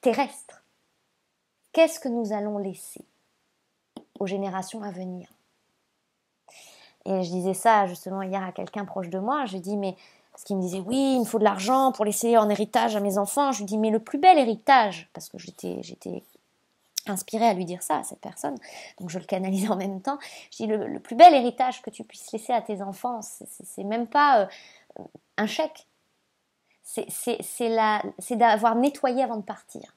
Speaker 1: terrestre. Qu'est-ce que nous allons laisser aux générations à venir Et je disais ça justement hier à quelqu'un proche de moi, je dis mais ce qui me disait, oui, il me faut de l'argent pour laisser en héritage à mes enfants. Je lui dis, mais le plus bel héritage, parce que j'étais, j'étais inspirée à lui dire ça à cette personne, donc je le canalise en même temps. Je dis, le, plus bel héritage que tu puisses laisser à tes enfants, c'est même pas euh, un chèque. C'est d'avoir nettoyé avant de partir.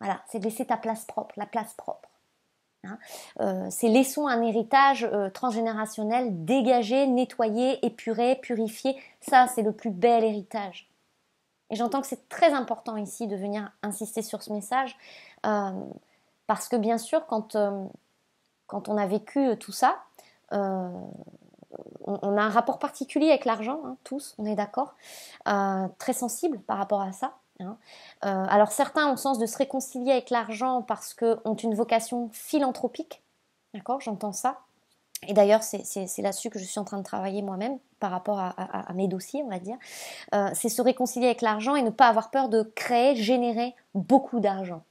Speaker 1: Voilà, c'est de laisser ta place propre, la place propre. Hein. Euh, c'est laissons un héritage euh, transgénérationnel dégagé, nettoyé, épuré, purifié. Ça, c'est le plus bel héritage. Et j'entends que c'est très important ici de venir insister sur ce message, euh, parce que bien sûr, quand, quand on a vécu tout ça, on, a un rapport particulier avec l'argent, hein, tous, on est d'accord, très sensible par rapport à ça. Hein. Euh, alors certains ont le sens de se réconcilier avec l'argent parce qu'ils ont une vocation philanthropique. D'accord J'entends ça. Et d'ailleurs, c'est là-dessus que je suis en train de travailler moi-même par rapport à, mes dossiers, on va dire. Euh, c'est se réconcilier avec l'argent et ne pas avoir peur de créer, générer beaucoup d'argent.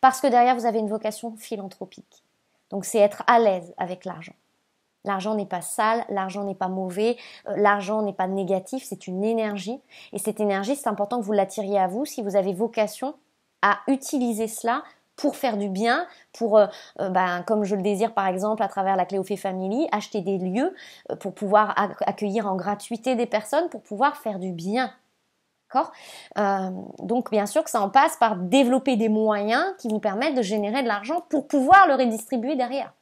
Speaker 1: Parce que derrière, vous avez une vocation philanthropique. Donc c'est être à l'aise avec l'argent. L'argent n'est pas sale, l'argent n'est pas mauvais, euh, l'argent n'est pas négatif, c'est une énergie. Et cette énergie, c'est important que vous l'attiriez à vous si vous avez vocation à utiliser cela pour faire du bien, pour, euh, euh, ben, comme je le désire par exemple à travers la Cléophée Family, acheter des lieux pour pouvoir accueillir en gratuité des personnes, pour pouvoir faire du bien. D'accord Donc bien sûr que ça en passe par développer des moyens qui vous permettent de générer de l'argent pour pouvoir le redistribuer derrière.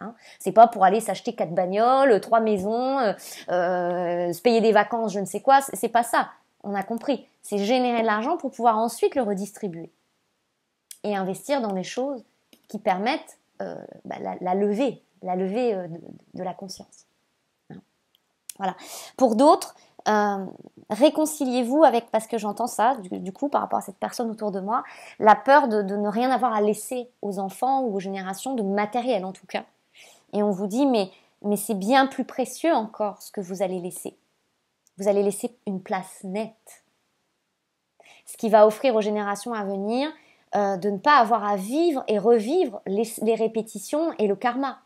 Speaker 1: Hein. C'est pas pour aller s'acheter quatre bagnoles, trois maisons, euh, euh, se payer des vacances, je ne sais quoi. C'est pas ça. On a compris. C'est générer de l'argent pour pouvoir ensuite le redistribuer et investir dans des choses qui permettent euh, bah, la, levée, la levée de, la conscience. Hein. Voilà. Pour d'autres, réconciliez-vous avec, parce que j'entends ça, du, coup, par rapport à cette personne autour de moi, la peur de, ne rien avoir à laisser aux enfants ou aux générations de matériel, en tout cas et on vous dit mais, mais c'est bien plus précieux encore ce que vous allez laisser. Vous allez laisser une place nette. Ce qui va offrir aux générations à venir euh, de ne pas avoir à vivre et revivre les, répétitions et le karma.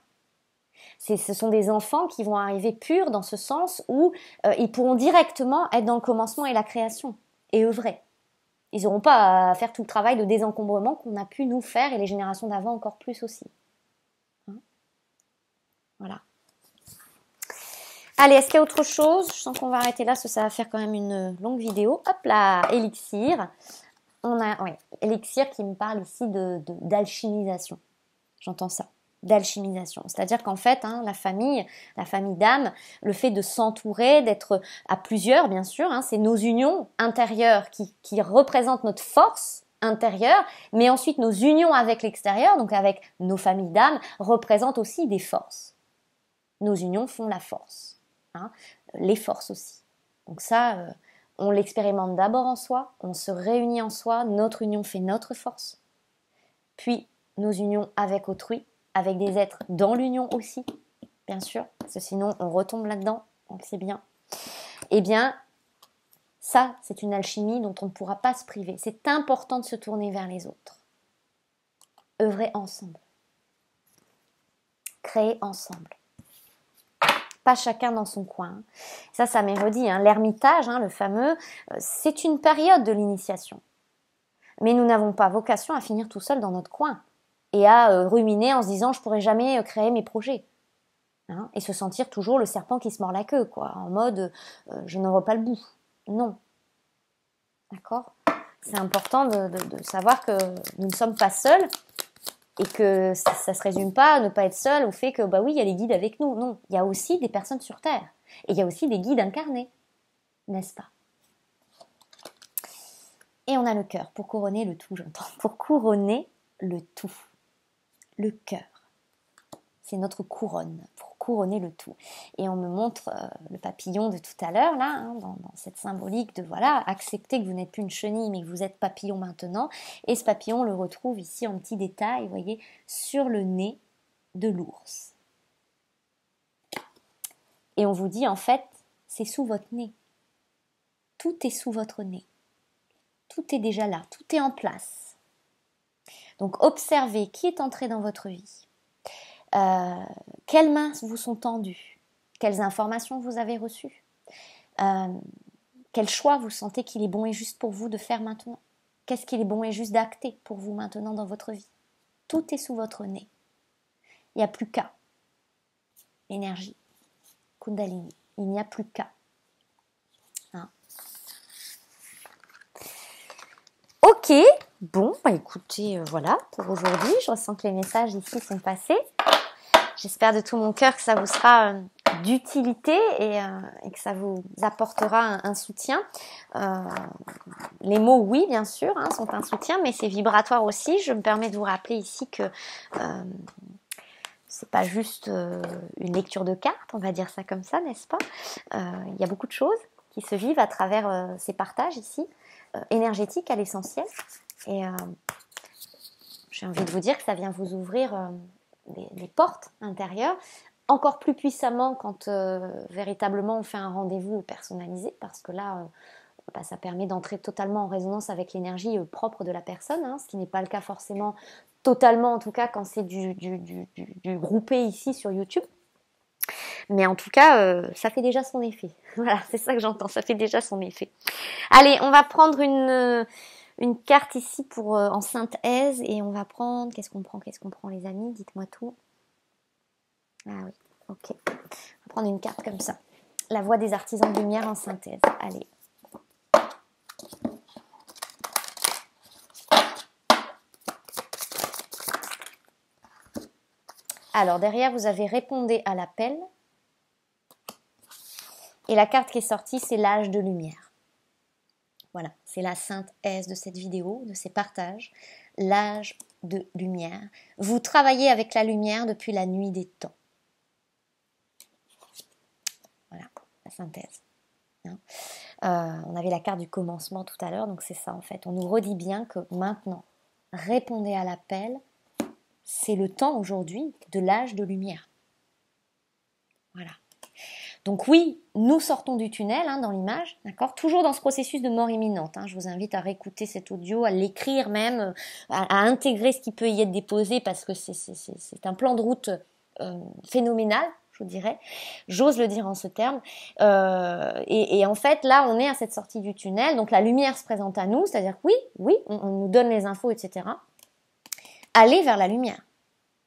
Speaker 1: Ce sont des enfants qui vont arriver purs dans ce sens où euh, ils pourront directement être dans le commencement et la création et œuvrer. Ils n'auront pas à faire tout le travail de désencombrement qu'on a pu nous faire et les générations d'avant encore plus aussi. Voilà. Allez, est-ce qu'il y a autre chose Je sens qu'on va arrêter là, parce que ça va faire quand même une longue vidéo. Hop là, élixir. On a, oui, élixir qui me parle ici d'alchimisation. De, d'alchimisation. J'entends ça d'alchimisation. C'est-à-dire qu'en fait, hein, la famille, la famille d'âme, le fait de s'entourer, d'être à plusieurs, bien sûr, hein, c'est nos unions intérieures qui, qui représentent notre force intérieure, mais ensuite nos unions avec l'extérieur, donc avec nos familles d'âme, représentent aussi des forces nos unions font la force, hein, les forces aussi. Donc ça, euh, on l'expérimente d'abord en soi, on se réunit en soi, notre union fait notre force. Puis nos unions avec autrui, avec des êtres dans l'union aussi, bien sûr, parce que sinon on retombe là-dedans, donc c'est sait bien. Eh bien, ça, c'est une alchimie dont on ne pourra pas se priver. C'est important de se tourner vers les autres. Œuvrer ensemble. Créer ensemble pas chacun dans son coin. Ça, ça m'est redit. Hein. L'ermitage, hein, le fameux, euh, c'est une période de l'initiation. Mais nous n'avons pas vocation à finir tout seul dans notre coin et à euh, ruminer en se disant je pourrai jamais euh, créer mes projets. Hein, et se sentir toujours le serpent qui se mord la queue, quoi, en mode je n'en vois pas le bout. Non. D'accord C'est important de savoir que nous ne sommes pas seuls et que ça, ne se résume pas à ne pas être seul au fait que bah oui, il y a les guides avec nous. Non, il y a aussi des personnes sur Terre et il y a aussi des guides incarnés, n'est-ce pas Et on a le cœur pour couronner le tout, j'entends, pour couronner le tout, le cœur. C'est notre couronne pour couronner le tout. Et on me montre euh, le papillon de tout à l'heure, là, hein, dans, cette symbolique de voilà, accepter que vous n'êtes plus une chenille, mais que vous êtes papillon maintenant. Et ce papillon, on le retrouve ici en petit détail, vous voyez, sur le nez de l'ours. Et on vous dit en fait, c'est sous votre nez. Tout est sous votre nez. Tout est déjà là, tout est en place. Donc observez qui est entré dans votre vie, euh, quelles mains vous sont tendues Quelles informations vous avez reçues euh, Quel choix vous sentez qu'il est bon et juste pour vous de faire maintenant Qu'est-ce qu'il est bon et juste d'acter pour vous maintenant dans votre vie Tout est sous votre nez. Il n'y a plus qu'à. Énergie. Kundalini. Il n'y a plus qu'à. Hein. ok, bon, bah, écoutez, euh, voilà pour aujourd'hui. Je ressens que les messages ici sont passés. J'espère de tout mon cœur que ça vous sera euh, d'utilité euh, et, que ça vous apportera un, soutien. Euh, les mots, oui, bien sûr, hein, sont un soutien, mais c'est vibratoire aussi. Je me permets de vous rappeler ici que ce n'est pas juste une lecture de cartes, on va dire ça comme ça, n'est-ce pas Il y a beaucoup de choses qui se vivent à travers ces partages ici, énergétiques à l'essentiel. Et j'ai envie de vous dire que ça vient vous ouvrir les, portes intérieures, encore plus puissamment quand euh, véritablement on fait un rendez-vous personnalisé, parce que là, euh, bah, ça permet d'entrer totalement en résonance avec l'énergie euh, propre de la personne, hein. ce qui n'est pas le cas forcément totalement, en tout cas quand c'est du, du, du, du, groupé ici sur YouTube. Mais en tout cas, ça fait déjà son effet. Voilà, c'est ça que j'entends, ça fait déjà son effet. Allez, on va prendre une une carte ici pour euh, en synthèse et on va prendre. Qu'est-ce qu'on prend Qu'est-ce qu'on prend, les amis Dites-moi tout. Ah oui, ok. On va prendre une carte comme ça. La voix des artisans de lumière en synthèse. Allez. Alors derrière, vous avez répondez à l'appel. Et la carte qui est sortie, c'est l'âge de lumière. Voilà, c'est la synthèse de cette vidéo, de ces partages, l'âge de lumière. Vous travaillez avec la lumière depuis la nuit des temps. Voilà, la synthèse. Hein. Euh, on avait la carte du commencement tout à l'heure, donc c'est ça en fait. On nous redit bien que maintenant, répondez à l'appel, c'est le temps aujourd'hui de l'âge de lumière. Donc oui, nous sortons du tunnel hein, dans l'image, d'accord Toujours dans ce processus de mort imminente. Hein. je vous invite à réécouter cet audio, à l'écrire même, à, intégrer ce qui peut y être déposé parce que c'est un plan de route euh, phénoménal, je vous dirais. J'ose le dire en ce terme. Euh, et, en fait, là, on est à cette sortie du tunnel. Donc la lumière se présente à nous, c'est-à-dire oui, oui, on, on nous donne les infos, etc. Aller vers la lumière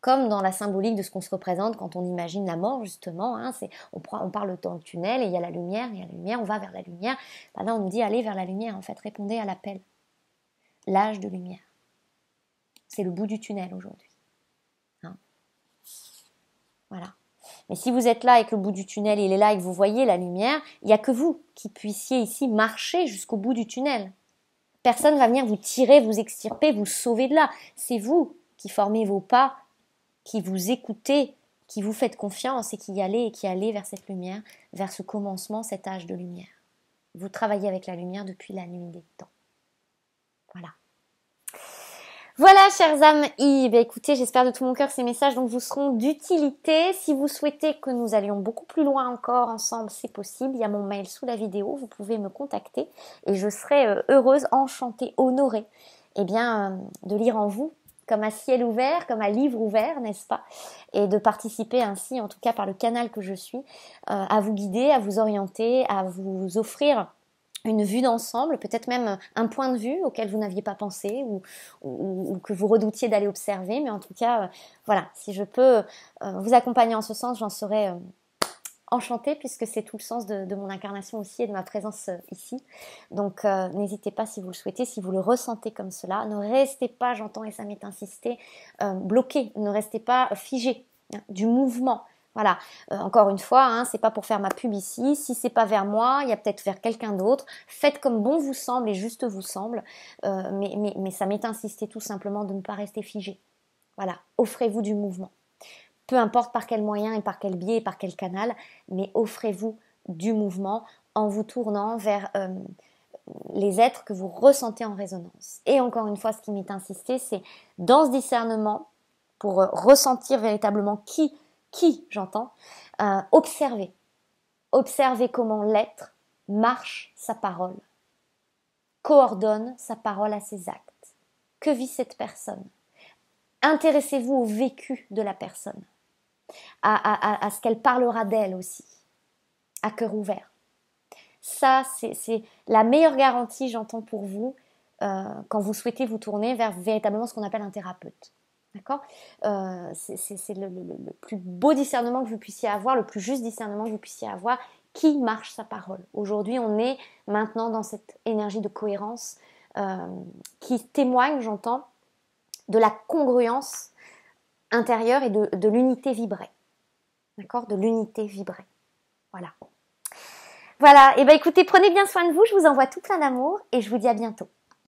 Speaker 1: comme dans la symbolique de ce qu'on se représente quand on imagine la mort, justement. Hein, on, on, parle dans le tunnel et il y a la lumière, il y a la lumière, on va vers la lumière. Bah là, on nous dit allez vers la lumière, en fait, répondez à l'appel. L'âge de lumière. C'est le bout du tunnel aujourd'hui. Hein. voilà. Mais si vous êtes là et que le bout du tunnel il est là et que vous voyez la lumière, il n'y a que vous qui puissiez ici marcher jusqu'au bout du tunnel. Personne ne va venir vous tirer, vous extirper, vous sauver de là. C'est vous qui formez vos pas qui vous écoutez, qui vous faites confiance et qui allez et qui allez vers cette lumière, vers ce commencement, cet âge de lumière. Vous travaillez avec la lumière depuis la nuit des temps. Voilà. Voilà, chers âmes écoutez, j'espère de tout mon cœur ces messages donc vous seront d'utilité. Si vous souhaitez que nous allions beaucoup plus loin encore ensemble, c'est possible. Il y a mon mail sous la vidéo, vous pouvez me contacter et je serai euh, heureuse, enchantée, honorée, eh bien, euh, de lire en vous comme un ciel ouvert, comme un livre ouvert, n'est-ce pas Et de participer ainsi, en tout cas par le canal que je suis, euh, à vous guider, à vous orienter, à vous offrir une vue d'ensemble, peut-être même un point de vue auquel vous n'aviez pas pensé ou, que vous redoutiez d'aller observer. Mais en tout cas, euh, voilà, si je peux euh, vous accompagner en ce sens, j'en serais enchantée puisque c'est tout le sens de, mon incarnation aussi et de ma présence euh, ici. Donc euh, n'hésitez pas si vous le souhaitez, si vous le ressentez comme cela, ne restez pas, j'entends et ça m'est insisté, euh, bloqué, ne restez pas figé hein, du mouvement. Voilà, encore une fois, hein, c'est pas pour faire ma pub ici. Si c'est pas vers moi, il y a peut-être vers quelqu'un d'autre. Faites comme bon vous semble et juste vous semble. mais, mais, mais ça m'est insisté tout simplement de ne pas rester figé. Voilà, offrez-vous du mouvement peu importe par quel moyen et par quel biais et par quel canal, mais offrez-vous du mouvement en vous tournant vers euh, les êtres que vous ressentez en résonance. Et encore une fois, ce qui m'est insisté, c'est dans ce discernement, pour euh, ressentir véritablement qui, qui j'entends, euh, observez, observez comment l'être marche sa parole, coordonne sa parole à ses actes. Que vit cette personne Intéressez-vous au vécu de la personne à, ce qu'elle parlera d'elle aussi, à cœur ouvert. Ça, c'est la meilleure garantie, j'entends, pour vous, euh, quand vous souhaitez vous tourner vers véritablement ce qu'on appelle un thérapeute. D'accord euh, C'est le, plus beau discernement que vous puissiez avoir, le plus juste discernement que vous puissiez avoir. Qui marche sa parole Aujourd'hui, on est maintenant dans cette énergie de cohérence euh, qui témoigne, j'entends, de la congruence intérieur et de, de l'unité vibrée. D'accord De l'unité vibrée. Voilà. Voilà, et eh ben écoutez, prenez bien soin de vous, je vous envoie tout plein d'amour et je vous dis à bientôt.